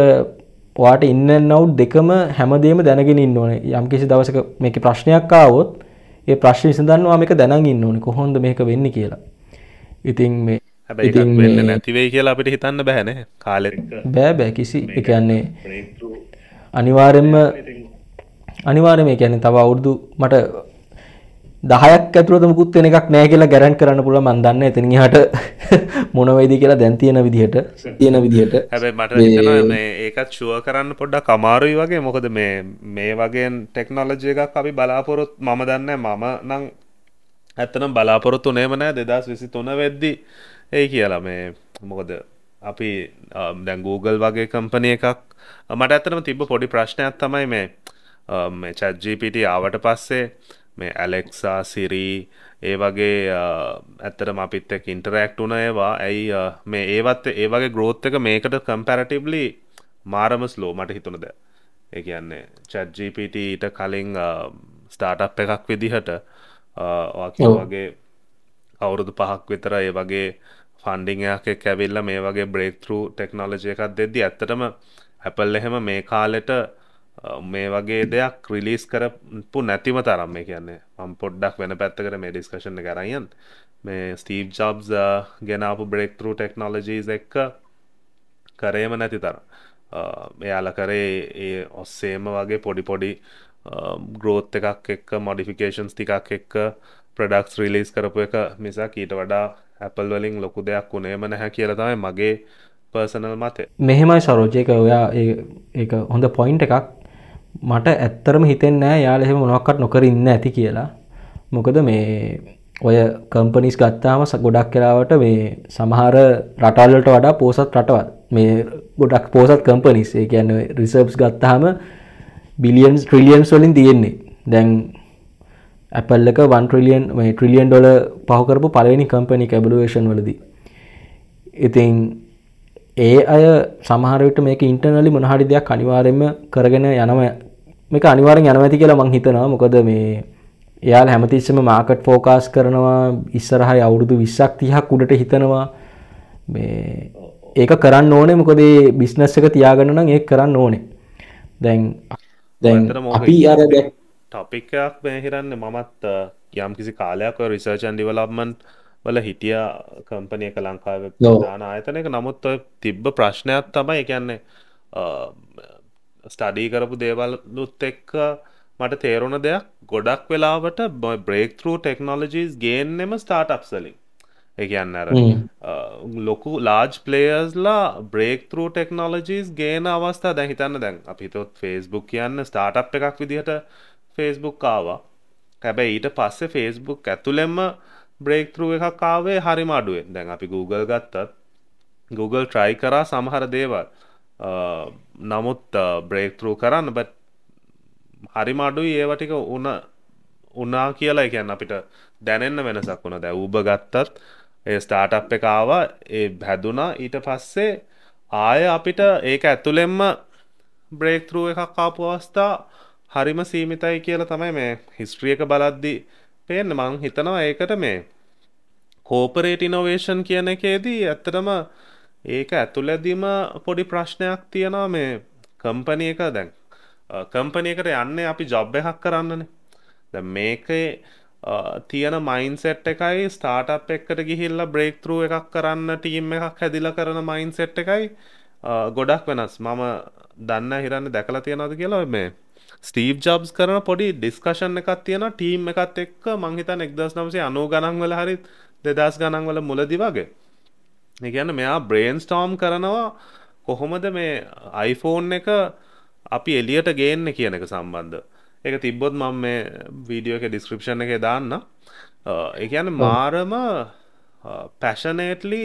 ඔයාට ඉන්න නවුට් දෙකම හැමදේම දැනගෙන ඉන්න ඕනේ යම්කිසි දවසක මේක ප්‍රශ්නයක් ආවොත් ඒ ප්‍රශ්නේ විසඳන්න ඕවා මේක දැනන් ඉන්න ඕනේ කොහොමද මේක වෙන්නේ කියලා ඉතින් මේ ඉතින් වෙන්න නැතිවෙයි කියලා අපිට හිතන්න බැහැන කාලෙ බෑබෑ කිසි එකන්නේ අනිවාරෙන්ම අනිවාරම මේ කියන්නේ තව අවුරුදු මට දහයක් ඇතුරතමකුත් වෙන එකක් නෑ කියලා ගැරන් කරන්න පුළ මන්දන්න එතන හට (laughs) මොනවයිද කියලා දැන් තියෙන විදිහට තියෙන විදිහට හැබයි මට ඒකත් ශුව කරන්න පොඩ්ඩක් අමාරුයි වගේ මොකද මේ මේ වගේ ටෙක්නොලජය එකක් අපි බලාපොරොත් මම දන්න මම නං ඇත්තනම් බලාපොරොත්තු නේම නෑ දෙදස් විසි තුන වෙද්දි ඒ කියලා මේ මොකද අපි දැන් Google වගේ කම්පනය එකක් මට ඇතනම තිබ පොඩි ප්‍රශ්නයක් තමයි මේ චජ්ජීපිට ආවට පස්සේ මේ ඇලෙක්සා සිරී ඒ වගේ ඇත්තරම අපිත්තක් ඉන්ටරෙක්් වුන ඒවා ඇයි මේ ඒවත් ඒ වගේ ග්‍රෝත්තක මේකට කම්පැරටිබ්ලි මාරම ස්ලෝ මට හිතුණද ඒ කියන්නේ චජ්ජීපිට ඊට කලින් ස්ටාට් එකක් විදිහට වගේ අවුරුදු පහක් විතර ඒ වගේ ෆන්ඩිංයක් කැවිල්ල මේ වගේ බ්‍රේක්තරු ටෙක්නෝලජය එකක් දෙද්දි ඇත්තටම හැපල් එහෙම මේ කාලෙට මේ වගේ දෙයක් රිලිස් කරපු නැතිම තරම් මේ කියන්නේ මම් පොඩ්ඩක් වෙන පැත්තකට මේ ඩිස්කශන කරයන් මේ ස්ටීව් ජබ්ස් ගෙනාපු බ්‍රෙක්තරු ටෙක්නෝලජීස් එක්ක කරේම නැති තර එයාල කරේ ඒ ඔස්සේම වගේ පොඩි පොඩි ග්‍රෝත් um, එකක් එක්ක මොඩිෆිකේෂන්ස් තිකක් එක්ක ප්‍රඩක්ස් රිලිස් කරපු එක මිසා කීට වඩා ඇපල් වලින් ලොකු දෙයක් උනේම නැහැ කියලතයි මගේ පර්සනල් මතය මෙහෙමයි සරෝජයක ඔයා ඒ හොඳ පොයින්් එකක් මට ඇත්තරම හිතෙන්නෑ යාල එහෙම මොනක්කට නොකර ඉන්න ඇති කියලා මොකද මේ ඔය කම්පනිස් ගත්තාම ගොඩක් කලාවට මේ සමහර රටල්ලට වඩා පෝසත් රටවල් මේ ගොඩක් පෝසත් කම්පනිස් ඒ ගැන රිසර්බ්ස් ගත්තාම බිලියන්ස් ට්‍රිලියන්ස් වලින් තියෙන්නේ දැන් ඇපල්ලක වන් ට්‍රලියන් මේ ට්‍රිලියන් ඩොල පහකරපු පලවෙනි කම්පනි කැබලුවේෂන් වලදී ඉතින් ඒ අය සමහරවිට මේක ඉන්ටර්නලි මොනහරි දෙයක් අනිවාර්යෙන්ම කරගෙන යනම මේක අනිවාර්යෙන් යනවා ඇති කියලා මං හිතනවා මොකද මේ එයාලා හැමතිස්සෙම මාකට් ෆෝකස් කරනවා ඉස්සරහයි අවුරුදු 20ක් 30ක් උඩට හිතනවා මේ ඒක කරන්න ඕනේ මොකද මේ බිස්නස් එක තියාගන්න නම් ඒක කරන්න ඕනේ දැන් දැන් අපි අර ටොපික්යක් මේ හිරන්න මමත් යම් කිසි කාලයක් රිසර්චන් ඩිවලබ්මන් වල හිටිය කම්පනයක ලංකාව දාන ආයතනක නමුත් ඔය තිබ්බ ප්‍රශ්නයක් තමයි එකන්නේ ස්ටඩී කරපු දේවල්ලුත් එක්ක මට තේරුණ දෙයක් ගොඩක් වෙලාවට බොයි බ්‍රේක් තරු ටෙක්නෝලජීස් ගේන්නෙම ස්ටාට් අප්සලින් එකයන්න අර ලොකු ලාජ් පලේයර්ස්ලා බ්‍රේක්තරු ටෙක්නෝලජීස් ගේන අවස්ථා දැ හිතන්න දැන් අපිතොත් ෆෙස්බුක් කියන්න ස්ටාට් එකක් විදිහට ෆෙස්බුක් ආවා හැබැයි ඊට පස්සේ ෆෙස්බුක් ඇතුළෙම බ්‍රේක්තරු එකක් කාවේ හරි මාඩුවෙන් දැන් අපි Google ගත්තත් Google ට්‍රයි කරා සමහර දේවල් නමුත් බ්‍රේක්තරු කරන්න බට හරි මාඩුයි ඒවටික උන උනා කියලා එකන්න අපිට දැනෙන්න වෙනසක් වුණ දැ උබ ගත්තත් ඒ ස්ටාටප් එක ආවා ඒ හැදුනා ඊට පස්සේ ආය අපිට ඒක ඇතුළෙන්ම බ්‍රේක්තරුව එකක් ආපු අවස්ථා හරිම සීමිතයි කියලා තමයි මේ හිස්ට්‍රිය එක බලද්දි පේන්න මං හිතනවා ඒකට මේ කෝපරේට ඉනොවේෂන් කියන එකේදී ඇත්තටම ඒක ඇතුළදිම පොඩි ප්‍රශ්නයක් තියෙනවා මේ කම්පනය එක දැන් කම්පනයකට යන්න අපි ජොබ් එකක් කරන්නන ද මේකේ තියෙන මයින්සෙට් එකයි ස්ටාටප් එක්කට ගිහිල්ල බ්‍රේක්තරු එකක් කරන්න ටීම් එකක් හැදිල කරන මයින්සෙට් එකයි ගොඩක් වෙනස් මම දන්න හිරන්න දැකලා තියෙනද කියලා මේ ස්ටීව් ජබ්ස් කරන පොඩි ඩිස්කශන් එකක් තියෙන ටීම් එකත් එක්ක මංහිතන් එක්දස් නම්සේ අනු ගණන්වල හරි දෙදස් ගණන්වල මුලදි වගේ එකගැන මෙයා බ්‍රේන් ස්ටෝම් කරනවා කොහොමද මේ අයිෆෝන් එක අපි එලියට ගේන්න කියන එක සම්බන්ධ එක තිබ්බොත් මම මේ වීඩියෝ එක ඩිස්ක්‍රපෂණ එක දාන්න එකන මාරම පැෂනේටලි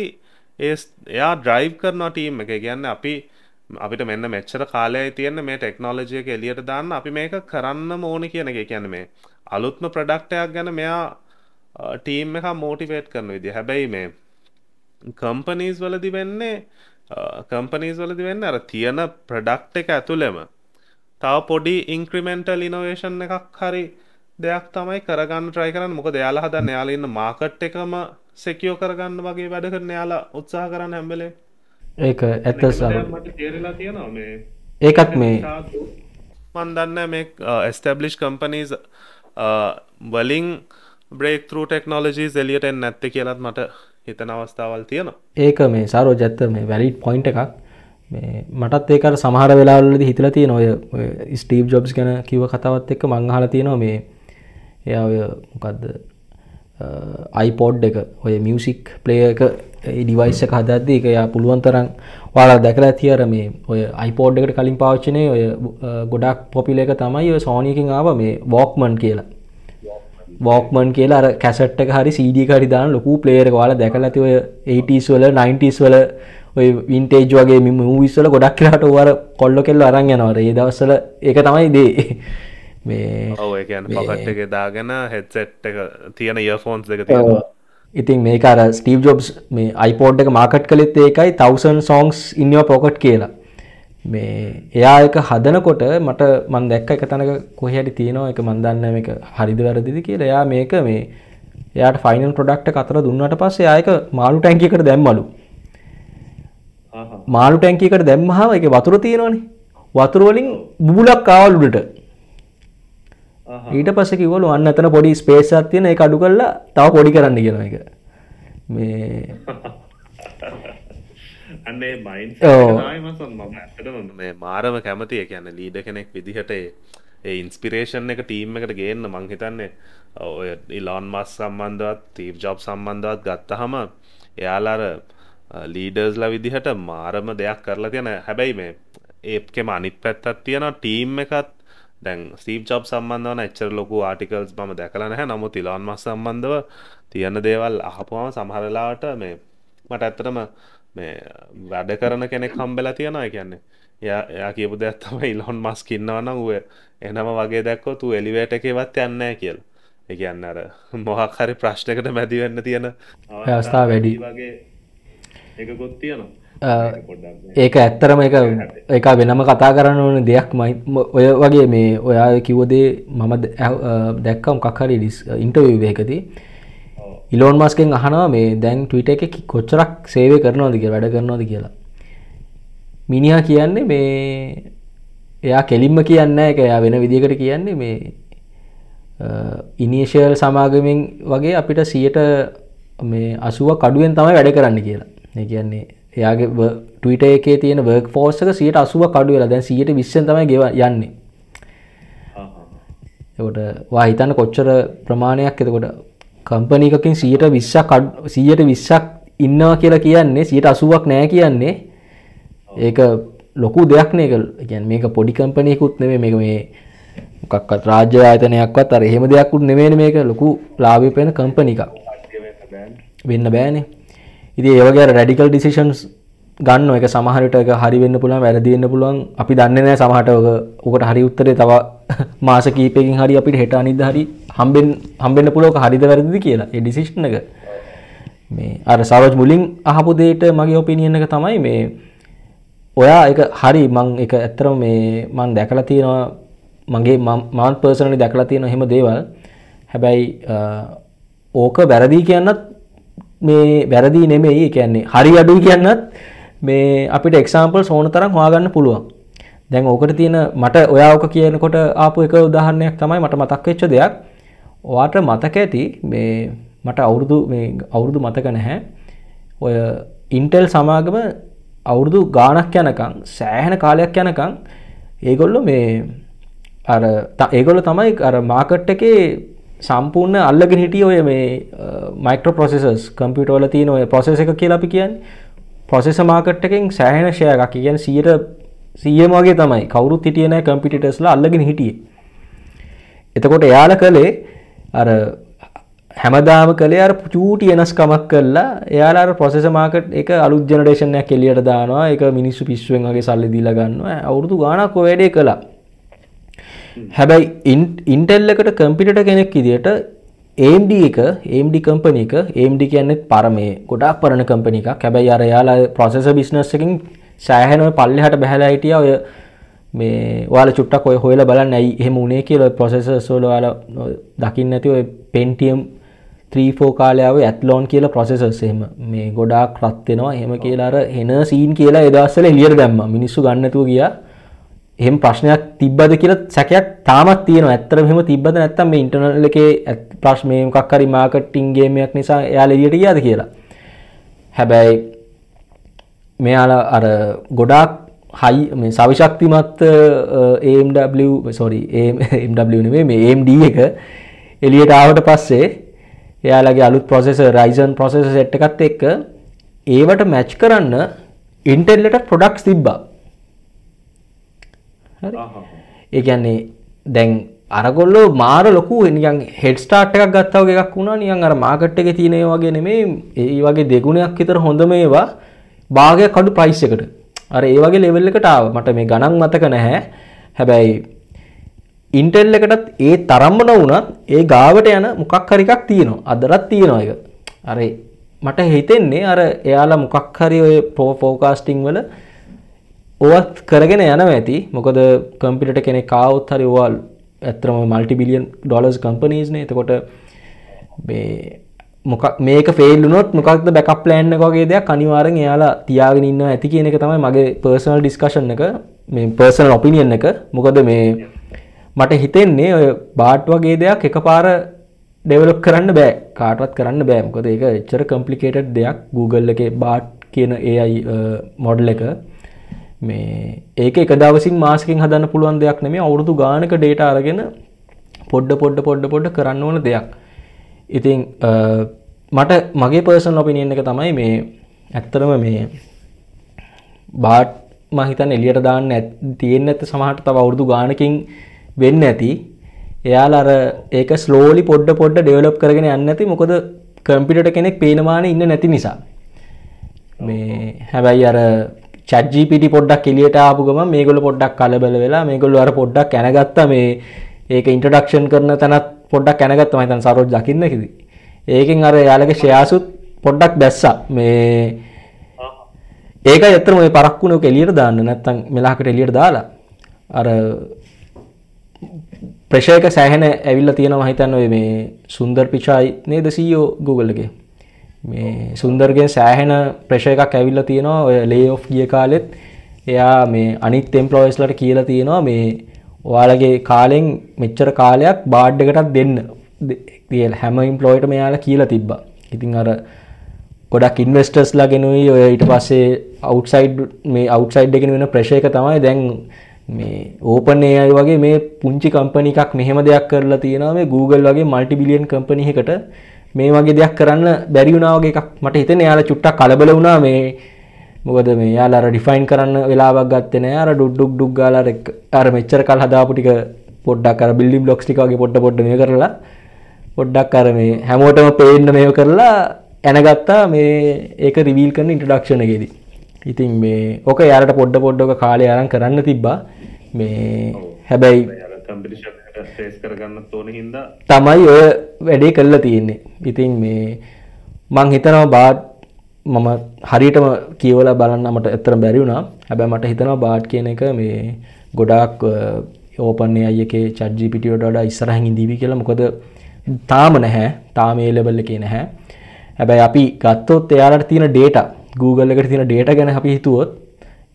ඒ එයා ඩ්‍රයිව් කරන ටීම් එක ගැන්න අපි අපිට මෙන්න මෙච්චර කාලය තියන්න මේ ටෙක්නෝලජය එක එලියට දාන්න අපි මේක කරන්න ඕන කියන එක කියැන මේ අලුත්ම ප්‍රඩක්ටයක් ගැන මෙයා ටීම් එක මෝටිවේට් කරන විදි හැබැයි මේ කම්පනීස් වලදි වෙන්නේ කම්පනීස් වලදි වෙන්න අර තියන ප්‍රඩක්් එක ඇතුළෙම තව පොඩි ඉන්ක්‍රමෙන්ටල් ඉනොවේෂන් එකක් හරි දෙයක් තමයි කරගන්න ට්‍රයි කරන්න මොක දෙයාලා හද යාලන්න මාකට් එකම සෙකියෝ කරගන්න වගේ වැඩ කරන යාලා උත්සාහ කරන්න හැම්බලේ ඒක ඇත්ත තේරලා තියෙනවා මේ ඒකත් මේ මන්දන්න මේ ස්ටබ්ලිෂ් කම්පනීස් වලින් බ්‍රේක් තර ටෙක්නෝලජී එලියට නැත්ත කියලත් මට හිතන අවස්ථාවල් තියෙන ඒක මේ සාරෝ ජත්ත මේ වැලිඩ් පොයින්ට එකක් මටත් ඒකට සමහර වෙලාවලද හිතල තිය නොය ස්ටීප් ජොබ්ස් ගැන කිව කතාවත් එක්ක මංහල තියෙනවා මේ එයාය මොකක්ද අයිපෝඩ් එක ඔය මියසික් ප්ලේ එක ඩිවයිස එක හදද්දී එක යා පුළුවන් තරම් වාලා දැකලා තියර මේ ඔය අයිපෝඩ් එකට කලින් පාච්චනය ඔය ගොඩක් පොපිල එක තමයි ඔය සෝනයකින් ආව මේ වෝක්මන් කියලා වෝක්මන් කියලා කැසට් එක හරි සීඩිකරි දාන ලොකු ප්ලේර් එක වාලා දැකලා ඇති ඔය 80s වල 90s වල ඔය වින්ටේජ් වගේ මෙම විස්සල ගොඩක් කියලාට වර කොල්ලො කෙල්ල අරන් යනවට ඒ දවස්සල එක තමයි දේ (laughs) මේ ඔයකන් පකට් එක දාගෙන හෙත්සෙට් එක තියෙන යෆෝන්ස් දෙක තියෙනවා ඉතින් මේක අර ස්ටීව් ජොබ්ස් මේ අයිපෝඩ් එක මාකට් කළෙත් ඒකයි තවසන් සෝන්ස් ඉන්නවා පොකට් කියලා මේ එයා එක හදනකොට මට මන් දැක්ක එක තැනක කොහයට තියෙනවා එක මන්දන්න එක හරිද වැරදිදි කියලා එයා මේක මේ එයාට ෆයිනල් ප්‍රඩක්ට කතර දුන්නට පස්සේ ආයක මාළු ටැන්කිකට දැම්මලු මාළු ටැංකියකට දැම්මහම ඒකේ වතුර තියෙනවනේ. වතුර වලින් බුබුලක් ආවල් උඩට. ඊට පස්සේ කිව්වලු අන්න එතන පොඩි ස්පේස් එකක් තියෙන ඒක අඩු කරලා තව පොඩි කරන්න කියලා ඒක. මේ (laughs) අන්නේ මයින් මේ මාරම කැමතිය කියන්න ලීඩ කෙනෙක් විදිහට ඒ ඉන්ස්පිරේෂන් එක ටීම් එකට ගේන්න මං හිතන්නේ ඔය ඉලාන් මස් සම්බන්ධවත් තීප් ජොබ් සම්බන්ධවත් ගත්තහම එයාලාර ලීඩර්ස්ලා විදිහට මාරම දෙයක් කරලා තියෙන හැබැයි මේ ඒකෙම අනිත් පැත්තත් තියෙන ටීම් එකත් දැන් සීප් චොප් සම්බන්ධවන එච්චර ලොකු ආටිකල්ස් මම දැකලා නැහැ නමුත් ඉලොන් මස් සම්බන්ධව තියෙන දේවල් අහපුවම සමහරලාට මේ මට ඇත්තටම මේ වැඩ කරන කෙනෙක් හම්බෙලා තියෙනවා කියන්නේ එයා එයා කියපු දෙයක් තමයි ඉලොන් මස් ඉන්නවා නම් ඌ එනම වගේ දැක්කොත් ඌ එලිවේටර් එකේවත් යන්නේ නැහැ කියලා. ඒ කියන්නේ අර මොහක් හරි ප්‍රශ්නයකට මැදි වෙන්න තියෙන අවස්ථා වැඩි වගේ එකකොත් තියෙනවා ඒක ඇත්තරම එක එක වෙනම කතා කරන්න ඕන දෙයක් මයි ඔය වගේ මේ ඔයා කිව්වදේ මම දැක්කම් කක්හරි ඩිස් ඉන්ටවව එකති ඉලෝන් මස්කෙන් අහනවා මේ දැන් ටවිට එක කොච්චරක් සේවය කරනවාදක වැඩ කරනවාද කියලා මිනිහා කියන්නේ මේ එයා කෙලින්ම කියන්න එක එයා වෙන විදිකට කියන්නේ මේ ඉනිශල් සමාගමෙන් වගේ අපිට සියට මේ අසුව කඩුවෙන් තමයි වැඩ කරන්න කියලා කියන්නේ එයාගේ ටවිට එකේ තියෙන බර්ක් ෆෝස්සක සියට අසුව කඩු වෙලා දැන් සියට විශ්ෂන් තම ගෙව යන්නේ එට වාහිතන්න කොච්චර ප්‍රමාණයක් එතකොට කම්පනීකින් සියට විශ්ක් සියට විශ්ක් ඉන්නවා කියලා කියන්නේ සියට අසුවක් නෑ කියන්නේ ඒක ලොකු දෙයක් නේකල් ගැන් මේක පොඩි කම්පනයකුත් නෙවේ මේ මේ මොකක්කත් රාජ්‍ය ආයතනයක්වත් අර එහෙම දෙයක්කුත් නෙවෙන මේක ලොකු ලාභි පෙන කම්පනික වෙන්න බෑනේ ඉති ඒවගේ රැඩිකල් ඩිසිෂන්ස් ගන්න එක සමහරට හරිවෙන්න පුළුවන් වැරදිවෙන්න පුළුවන් අපි දන්න නෑ සමහට ඕකට හරි උත්තරේ තව (laughs) මාස කීපයකින් හරි අපිට හෙට අනිද හරි හම්බෙන් හම්බෙන්න්න පුලෝක හරිද වැරදි කියලා ඩිසිෂ්න එක මේ අර සවජ් මුලින් අහපුදේට මගේ ඔපිනියන එක තමයි මේ ඔයා එක හරි මං එක ඇත්තරම මේ මං දැකලා තියෙනවා මගේ මාන් පර්සනලි දැකලා තියෙන හෙම දේවල් හැබැයි ඕක වැරදි කියන්නත් මේ වැරදි නෙමෙයි කියන්නේ හරි අඩුයි කියන්නත් මේ අපිට එක්සාම්පල් සෝන තරම් හොයාගන්න පුළුවන් දැන් ඕකට තියෙන මට ඔයාවක කියනකොට ආපු එක උදාහරණයක් තමයි මට මතක් වෙච්ච දෙයක් ඔයාට මතක ඇති මේ මට අවුරුදු මේ අවුරුදු මතක නැහැ ඔය ඉන්ටෙල් සමාගම අවුරුදු ගානක් යනකං සෑහෙන කාලයක් යනකං ඒගොල්ලො මේ අර ඒගොල්ල තමයි අර මාකට් එකේ සම්පූර්ණ අල්ලගෙන හිටිය ඔය මේ මයිකෝ පොසෙසස් කම්පියුටෝල තියෙන ඔය පොසෙස එක කියලා අපි කියන්නේ පොසෙස මාකට් එකෙන් සෑහෙන ෂෙයා එකක් කියන්නේ 100 100ම වගේ තමයි කවුරුත් හිටියේ නැහැ කම්පිටිටර්ස්ලා අල්ලගෙන හිටියේ එතකොට එයාලා කළේ අර හැමදාම කළේ අර චූටි වෙනස්කමක් කළා එයාලා අර ප්‍රොසෙසර් මාකට් එක අලුත් ජෙනරේෂන් එකක් එළියට දානවා ඒක මිනිස්සු පිස්සුවෙන් වගේ සල්ලි දීලා ගන්නවා අවුරුදු ගාණක් ඔය වැඩේ කළා හැබැයි ඉන්ටෙල් එකට කම්පිට කෙනෙක් ඉදිට AMD එක AMD කම්පනි එක AMD කියන්නෙත් පරමේ ගොඩක් පරණ කම්පනි එකක් හැබැයි අර යාලා ප්‍රොසෙස බිස්නස් එකින් සෑහෙනව පල්ලෙහාට බහැලා හිටියා ඔය මේ ඔයාලා චුට්ටක් ඔය හොයලා බලන්න ඇයි එහෙම උනේ කියලා ප්‍රොසෙසර්ස් වල ඔයාලා දකින්න නැති ඔය Pentium 34 කාලේ ආවේ Athlon කියලා ප්‍රොසෙසර්ස් එහෙම මේ ගොඩාක් රත් වෙනවා එහෙම කියලා අර හෙන සීන් කියලා ඒ දවස්වල එළියට දැම්මා මිනිස්සු ගන්න නැතුව ගියා එහෙම ප්‍රශ්නයක් තිබ්බද කියලා සැකයක් තාමත් තියෙනවා. ඇත්තටම එහෙම තිබ්බද නැත්තම් මේ ඉන්ටර්නල් එකේ ප්‍රශ්න මේ මොකක් හරි මාකටිං ගේම් එකක් නිසා එයාලා එළියට ගියාද කියලා. හැබැයි මෙයාලා අර ගොඩාක් හයි මේ සවිශක්තිමත් AMW sorry AMW නෙමෙයි මේ AMD එක එළියට ආවට පස්සේ එයාලගේ අලුත් processor Ryzen processor set එකත් එක්ක ඒවට මැච් කරන්න Intel එකට products තිබ්බා. ඒගැන්නේ දැන් අරගොල්ල මාර ලොකු නිියන් හෙඩ්ස්ටාට් එකක් ගත්තාව එකක් වුණා නියන් අර මාගට් එක තියනේ වගේ නෙමේ ඒ වගේ දෙගුණයක් හිතර හොඳ මේවා භාගය කඩු ප්‍රයිස් එකට අර ඒ වගේ ලෙවල් එකටාව මට මේ ගණන් මතක නැහැ හැබැයි ඉන්ටෙල් එකටත් ඒ තරම්ම නොවුනත් ඒ ගාවට යන මොකක් හරිකක් තියෙනවා අදරත් තියෙනවා එක අර මට හිතෙන්නේ අර එයාලා මොකක් හරි ඔය ප්‍රෝ ෆෝකාස්ටිං වල ඔවත් කරගෙන යන ඇති මොකද කම්පිට කෙනෙ කවුත් හරි වාල් ඇතරම මල්ටිබිලියන් ඩොලස් කම්පනීස්න එතකොට මොක මේක ෆෙල්ලුනොත් මොකක්ද බැකප් ලෑන්න වගේ දෙයක් අනිවාරෙන් එයාලා තියාගෙන ඉන්න ඇති කියන එක තමයි මගේ පර්සනල් ඩිස්කශන් එක මේ පර්සනල් ඔපිනියන් එක මොකද මේ මට හිතෙන්නේ ඔය බාට් වගේ දෙයක් එක පාර ඩෙවලොප් කරන්න බෑ කාටවත් කරන්න බෑ මොකද ඒක එච්චර කම්පලිකේටඩ් දෙයක් Google එක බාට් කියන AI මොඩල් එක මේ ඒක එක දවසින් මාසකින් හදන්න පුළුවන් දෙයක් නෙමේ අවුරුදු ගානක ඩේට අරගෙන පොඩ්ඩ පොඩ්ඩ පොඩ්ඩ පොඩ්ඩ කරන්න ඕන දෙයක්. ඉතින් මට මගේ පර්සන් ඔපිනියන් එක තමයි මේ ඇත්තරම මේ බාට් මහිතන් එලියට දාන්න තියෙන් ඇත සමහට තව අවුරුදු ගානකින් වෙන්න ඇති එයාල අර ඒක ස්ලෝලි පොඩ්ඩ පොඩ්ඩ ඩෙවලොප් කරගෙන යන්න ඇති මොකද කම්පිටට කෙනෙක් පේනවාන ඉන්න නැති නිසා මේ හැබැයි අර චජ්ජීපිටි පොඩ්ඩක් එලියට ආපු ගම මේගොල පොඩ්ඩක් කලබල වෙලා මේගොල්ල අර පොඩ්ඩක් කැනගත්ත මේ ඒක ඉන්ටඩක්ෂන් කරන තැනත් පොඩ්ඩක් කැනගත්ත මයිතන් සරෝජ් දකින්න කිදි ඒකෙන් අර යාලගේ ශයාසුත් පොඩ්ඩක් බැස්ස මේ ඒක එතර මේ පරක්කුණක එලියට දාන්න නැත්තං මෙලාකට එලියට දාලා අර ප්‍රශයක සෑහෙන ඇවිල්ල තියෙන මහිතන්න මේ සුන්දර් පිචායි නේද සීෝ ගුගල්ලගේ e මේ සුන්දර්ගෙන් සෑහෙන ප්‍රශ එකක් ඇවිල්ල තියෙනවා ඔය ලේ ඔෆ් ගිය කාලෙත් එයා මේ අනිත් එම්පලෝයිස්ලට කියලා තියෙනවා මේ ඔයාලගේ කාලෙන් මෙච්චර කාලයක් බාඩ් එකටත් දෙන්න තියල් හැම ඉම්පලෝයිට මෙයාලා කියලා තිබ්බා ඉතින් අර ගොඩක් ඉන්වස්ටර්ස් ලගෙනුයි ඔය ඊට පස්සේ අවට්සයිඩ් මේ අවට්සයිඩ් එකෙන වෙන ප්‍රශය එක තමයි දැන් මේ ඕපන් අය වගේ මේ පුංචි කම්පනිකක් මෙහෙම දෙයක් කරලා තියෙනවා මේ Google වගේ මල්ටිබිලියන් කම්පනහකට මේ වගේ දෙයක් කරන්න බැරි වුණා වගේ එකක් මට හිතෙන යාලා චුට්ටක් කලබල වුණා මේ මොකද මේ යාලා අර ඩිෆයින් කරන්න වෙලාවක් ගත්තේ නෑ අර ඩුඩ් ඩුක් ඩුක් ගාලා අර මෙච්චර කල් හදාපු ටික පොඩ්ඩක් අර බිල්ඩින් බ්ලොක්ස් ටික වගේ පොඩ පොඩ මේ කරලා පොඩ්ඩක් අර මේ හැමෝටම පේන්න මේව කරලා එනගත්තා මේ ඒක රිවීල් කරන ඉන්ට්‍රොඩක්ෂන් එකේදී ඉතින් මේ ඕක යාලට පොඩ්ඩ පොඩ්ඩක කාලේ අරන් කරන්න තිබ්බා මේ හැබැයි ටේස් කරගන්න තෝන හින්ද තමයි ඔය වැඩේ කල්ලා තියෙන්නේ ඉතින් මේ මං හිතනවා බාට් මම හරියටම කියවලා බලන්න මට ඇත්තට බැරි වුණා. හැබැයි මට හිතෙනවා බාට් කියන එක මේ ගොඩාක් ඕපන් AI එකේ chat GPT වලට වඩා ඉස්සරහින් ඉඳීවි කියලා. මොකද තාම නැහැ. තාම ඒ ලෙවල් එකේ නැහැ. හැබැයි අපි ගත්තොත් එයාලට තියෙන data Google එකට තියෙන data ගැන අපි හිතුවොත්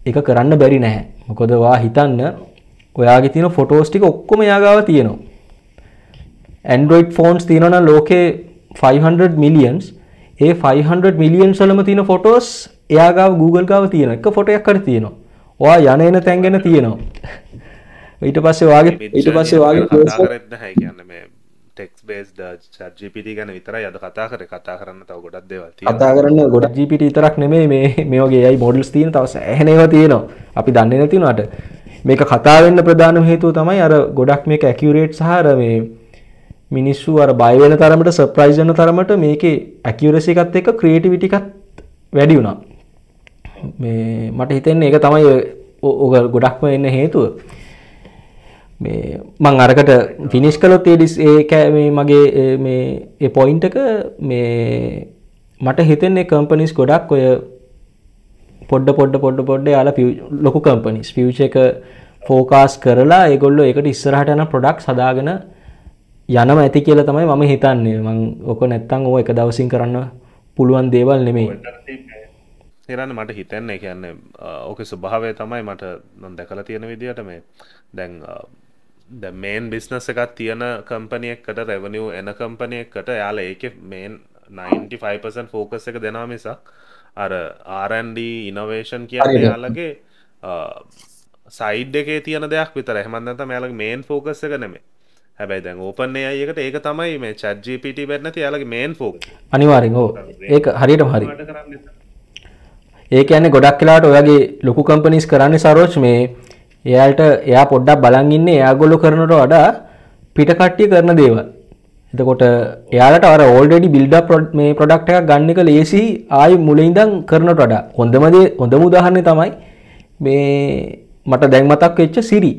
ඒක කරන්න බැරි නැහැ. මොකද වා හිතන්න ඔයාගේ තියෙන ෆොටෝස් ටික ඔක්කොම යාගාව තියෙනවා ඇන්ඩරෝයිඩ් ෆෝන්ස් තියෙනවා නම් ලෝකේ 500 මිලියන්ස් ඒ 500 මිලියන්ස් වලම තියෙන ෆොටෝස් එයාගාව Google ගාව තියෙන එක ෆොටෝ එකක් හරි තියෙනවා ඔයා යන එන තැන් ගැන තියෙනවා ඊට පස්සේ ඔයාගේ ඊට පස්සේ ඔයාගේ කතා කරන්නේ නැහැ කියන්නේ මේ ටෙක්ස් බේස් ජිපිට ගැන විතරයි අද කතා කර කතා කරන්න තව ගොඩක් දෙවල් කතා කරන්න ගොඩ ජිපිට ඉතරක් නෙමේ මේ මේ වගේ අයි මොඩල්ස් තියෙන තවස ඇහනව තියෙනවා අපි දන්නේ නැතිනට මේක කතා වෙන්න ප්‍රධාන හේතුව තමයි අර ගොඩක් මේක ඇකියුරේට් සහ අර මේ මිනිස්සු අර බය වෙන තරමට සර්ප්‍රයිස් වෙන තරමට මේකේ ඇකියුරසි එකත් එක්ක ක්‍රියේටිවිටි එකත් වැඩි වුණා. මේ මට හිතෙන්නේ ඒක තමයි ඔක ගොඩක්ම එන්න හේතුව. මේ මං අරකට ෆිනිෂ් කළොත් ඒ ඩිස් ඒ කෑ මේ මගේ මේ ඒ පොයින්ට් එක මේ මට හිතෙන්නේ කම්පනිස් ගොඩක් ඔය පොඩ්ඩ පොඩ්ඩ පොඩ්ඩ පොඩ්ඩ යාල ලොකු කම්පනිස් පිවිච එක ෆෝකාස් කරලා ඒගොල්ලො එකට ඉස්සරහට යන පොඩක් සදාගෙන යනම ඇති කියල තමයි මම හිතන්නේ මං ඕක නැත්තං ඕ එක දවසින් කරන්න පුළුවන් දේවල් නෙමේ නිරන්න මට හිතැන්නේ කියන්න ඕක ස්වභාවය තමයි මට නොන් දැකලා තියෙන විදිහට මේ දැන් ද මේන් බිස්නස එකත් තියෙන කම්පනියක්කට රැවනිව් එන කම්පනියක්කට යාල ඒක මේන් 95% ෆෝකස් එක දෙනා මිසක් අර ආරන්ඩ ඉනොවේෂන් කියන්නේ යාලගේ සයිඩ් එකේ තියන දෙයක් විතර හමන්දත මෙයාලගේ මේන් ෆෝකස් එක නෙමේ හැබැයි දැන් ඕපන්නේ අයකට ඒක තමයි මේ චජ්ජිපිට බැත්නති යාලගේ මේන් ෆෝක් අනිවාරෙන් හෝ ඒක හරියට හරි ඒක යන්නේ ගොඩක් කියලාට ඔයාගේ ලොකු කම්පනිස් කරන්න සරෝච් මේ එයාට එයා පොඩ්ඩක් බලන්ගන්න එයාගොල්ලු කරනට වඩා පිටකට්ටිය කරන දේවල් එතකොට එයාලට අර ඕල්ඩඩි බිල්ඩ මේ ප්‍රඩක්ට එකක් ගන්න එක ලේසි ආයි මුලින්දං කරනට වඩා හොඳමදේ හොඳ මුදාහරණය තමයි මේ මට දැන් මතක් වෙච්ච සිරි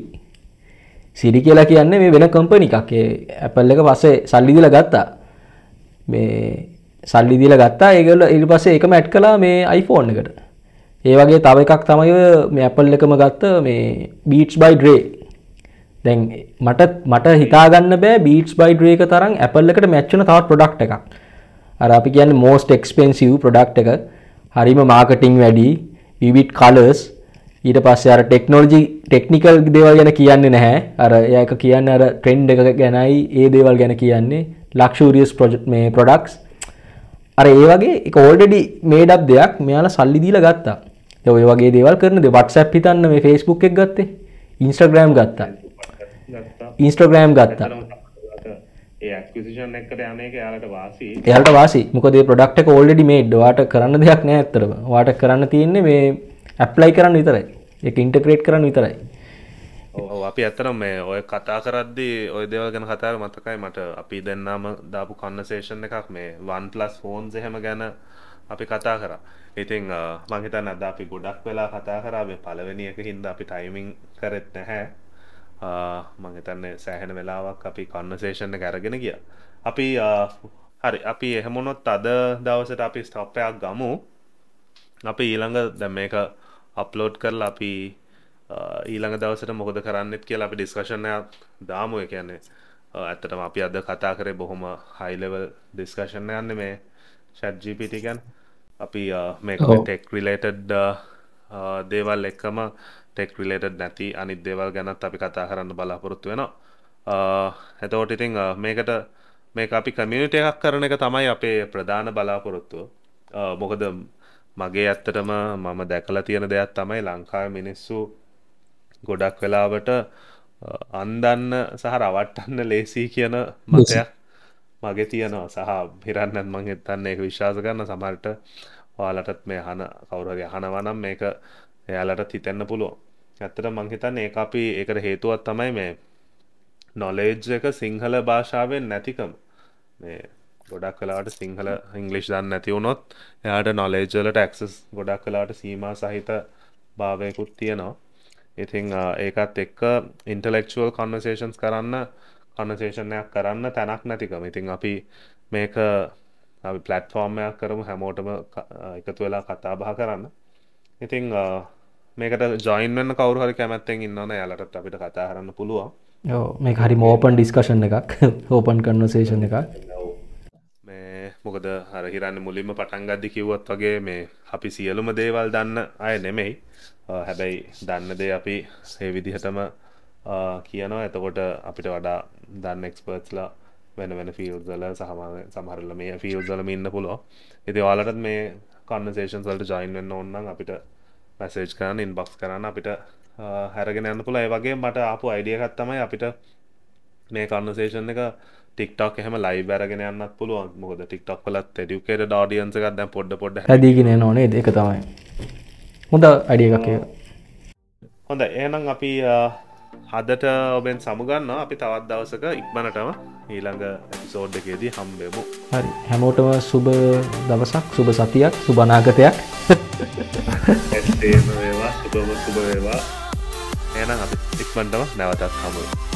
සිරි කියලා කියන්නේ මේ වෙන කම්පනි එකක් ඇපල් එක පස්සේ සල්ලි දීලා ගත්තා මේ සල්ලි දීලා ගත්තා ඒගොල්ල ඊට පස්සේ ඒකම ඇඩ් කළා මේ iPhone එකට ඒ වගේ තව එකක් තමයි මේ Apple එකම ගත්ත මේ Beats by Dre දැන් මට මට හිතාගන්න බෑ බීටස් බයිඩ්‍රේ එක තරම් ඇපල් එකට මැච්චන තවත් ප්‍රොඩක්් එකක් අර අපි කියන්න මෝස්ට එක්ස්පෙන්සිව් ප්‍රොඩක්් එක හරිම මාර්කටිං වැඩි විවිට් කලර්ස් ඊට පස්සේ අර ටෙක්නෝජි ටෙක්නිකල් දේවල් ගැන කියන්නේ නැහැ අර ඒක කියන්න අර ට්‍රෙන්ඩ් එක ගැනයි ඒ දේවල් ගැන කියන්නේ ලක්ෂූරියස් ප්‍රොජෙක්් මේ ප්‍රොඩක්ස් අර ඒ වගේ එක ඕල්ඩඩි මේඩක් දෙයක් මෙයාලා සල්ලි දීලා ගත්තා ඔය වගේ දේවල් කරනද වටසැප් හිතන්න මේ ෆෙස්බුක් එක ගත්තේ ඉන්ස්ටග්‍රෑම් ගත්තා ඉන්ස්ට්‍රග්‍රෑම් ගත්තා එයාලට වාසි මොකද ප්‍රඩක්ට ෝල්ඩි මේඩ් වාට කරන්න දෙයක් නෑ ඇතරම වාට කරන්න තියෙන්නේ මේ ඇප්ලයි කරන්න විතරයි එක ඉන්ටක්‍රේට් කරන්න විතරයි අපි ඇතරම් මේ ඔය කතා කරද්දි ඔය දෙව ගැන කතාර මතකයි මට අපි දෙන්නාම දාපු කන්නසේෂන් එකක් මේ වන් පලස් ෆෝන්ස් එහෙම ගැන අපි කතා කර ඉතිං මංහිතන්න අද අපි ගොඩක් වෙලා කතා කරාවේ පලවෙනි එක හින්ද අපි ටයිමිං කරෙත් නැහැ මංහිතන්නේ සෑහෙන වෙලාවක් අපි කන්නසේෂණ කැරගෙන ගිය අපි හරි අපි එහෙමොනොත් අද දවසට අපි ස්ටොප්පයක් ගමු අපි ඊළඟ දැ මේක අප්ලෝඩ් කරල අපි ඊළඟ දවසට මොකද කරන්නෙත් කියලා අපි ඩිස්කශණයක් දාමුව කියන්නේ ඇත්තටම අපි අද කතා කරේ බොහොම හයිලෙවල් ඩිස්කශණ යන්න මේ ෂැට්ජිපිටිකන් අපි මේ ටෙක් රිලේටඩ් දේවල් එක්කම ටෙක් රිලේටඩ් නැති අනිත් දේවල් ගැනත් අපි කතා කරන්න බලාපොරොත්තු වෙනවා හැතෝට ඉතිං මේකට මේ අපි කමියනිට එකක් කරන එක තමයි අපේ ප්‍රධාන බලාපොරොත්තුව මොකද මගේ ඇත්තටම මම දැකලා තියෙන දෙයක් තමයි ලංකා මිනිස්සු ගොඩක් වෙලාවට අන්දන්න සහ රවට්ටන්න ලේසි කියන මතයක් මගේ තියෙනවා සහ හිරන්නත් මං එත්තන්න එක විශ්වාස කරන්න සමහරට ඔයාලටත් මේ හන කවුරගේ හනවනම් මේක එයාලට හිතෙන්න පුළුවන් ඇත්තට මංහිතන් ඒ අපි එකට හේතුවත් තමයි මේ නොලේජ් එක සිංහල භාෂාවෙන් නැතිකම මේ ගොඩක් කලාට සිංහල ඉංගලිෂ් දන්න නැතිවුණොත් එයාට නොලේජලට ඇක්සස් ගොඩක් කලාට සීම සහිත භාවයකුත් තියෙනවා ඉතිං ඒකත් එක්ක ඉන්ටලෙක්ෂුවල් කොන්වසේෂන්ස් කරන්න කොන්වසේෂණයක් කරන්න තැනක් නැතිකම ඉතිං අපි මේක අපි පලට්ෆෝර්මයක් කරමු හැමෝටම එකතු වෙලා කතාබහ කරන්න ඉතිං මේකට ජොයින්වන්න කවරුහරි කැමැත්තෙන් ඉන්නන යාලටත් අපිට කතා කරන්න පුළුවන් යෝ මේ හරි මෝපන් ඩිස්කෂන් එකක් හෝපන් (laughs) කන්නසේෂන් එකක් මේ මොකද හරහිරන්න මුලින්ම පටන්ගද්දි කිව්වත් වගේ මේ අපි සියලුම දේවල් දන්න අය නෙමෙයි හැබැයි දන්න දේ අපි ඒ විදිහටම කියනවා එතකොට අපිට වඩා දන්න එක්ස්පර්ට්ස්ලා වෙන වෙන ෆිල්දල සහම සමහරල මේ ෆිල්දලම ඉන්න පුළුව ඉති වාලටත් මේ කන්නසේෂන් සල්ට ජයින්වෙන්න ඔන්නන් අපිට මැසේජ් කරන්න ඉන්බොක්ස් කරන්න අපිට හැරගෙන යන්න පුළ ඒවගේ මට ආපු අයිඩියකත්තමයි අපිට මේ කන්නසේෂන් එක ටික්ටක් එහම ලයි බැරගෙන යන්න පුළුවන් මොකද ටික්ටක් කලත් ඩියුකේට ඩඩියන්සක දැ පොඩ්ඩ පොඩ හැදීගෙන නොනේ දෙක තමයි හොඳ අඩියකක් හොඳ ඒනම් අපි හදට ඔබෙන් සමුගන්න අපි තවත් දවසක ඉක්මනටම ඊළඟ සෝඩ්ඩකේදී හම්බෙමු හරි හැමෝටම සුබ දවසක් සුබ සතියක් සුබනාගතයක් ඇත්තේම වේවා සුබම සුබ වේවා එනම් අපි ඉක්මන්ටම නැවතත් හමුුව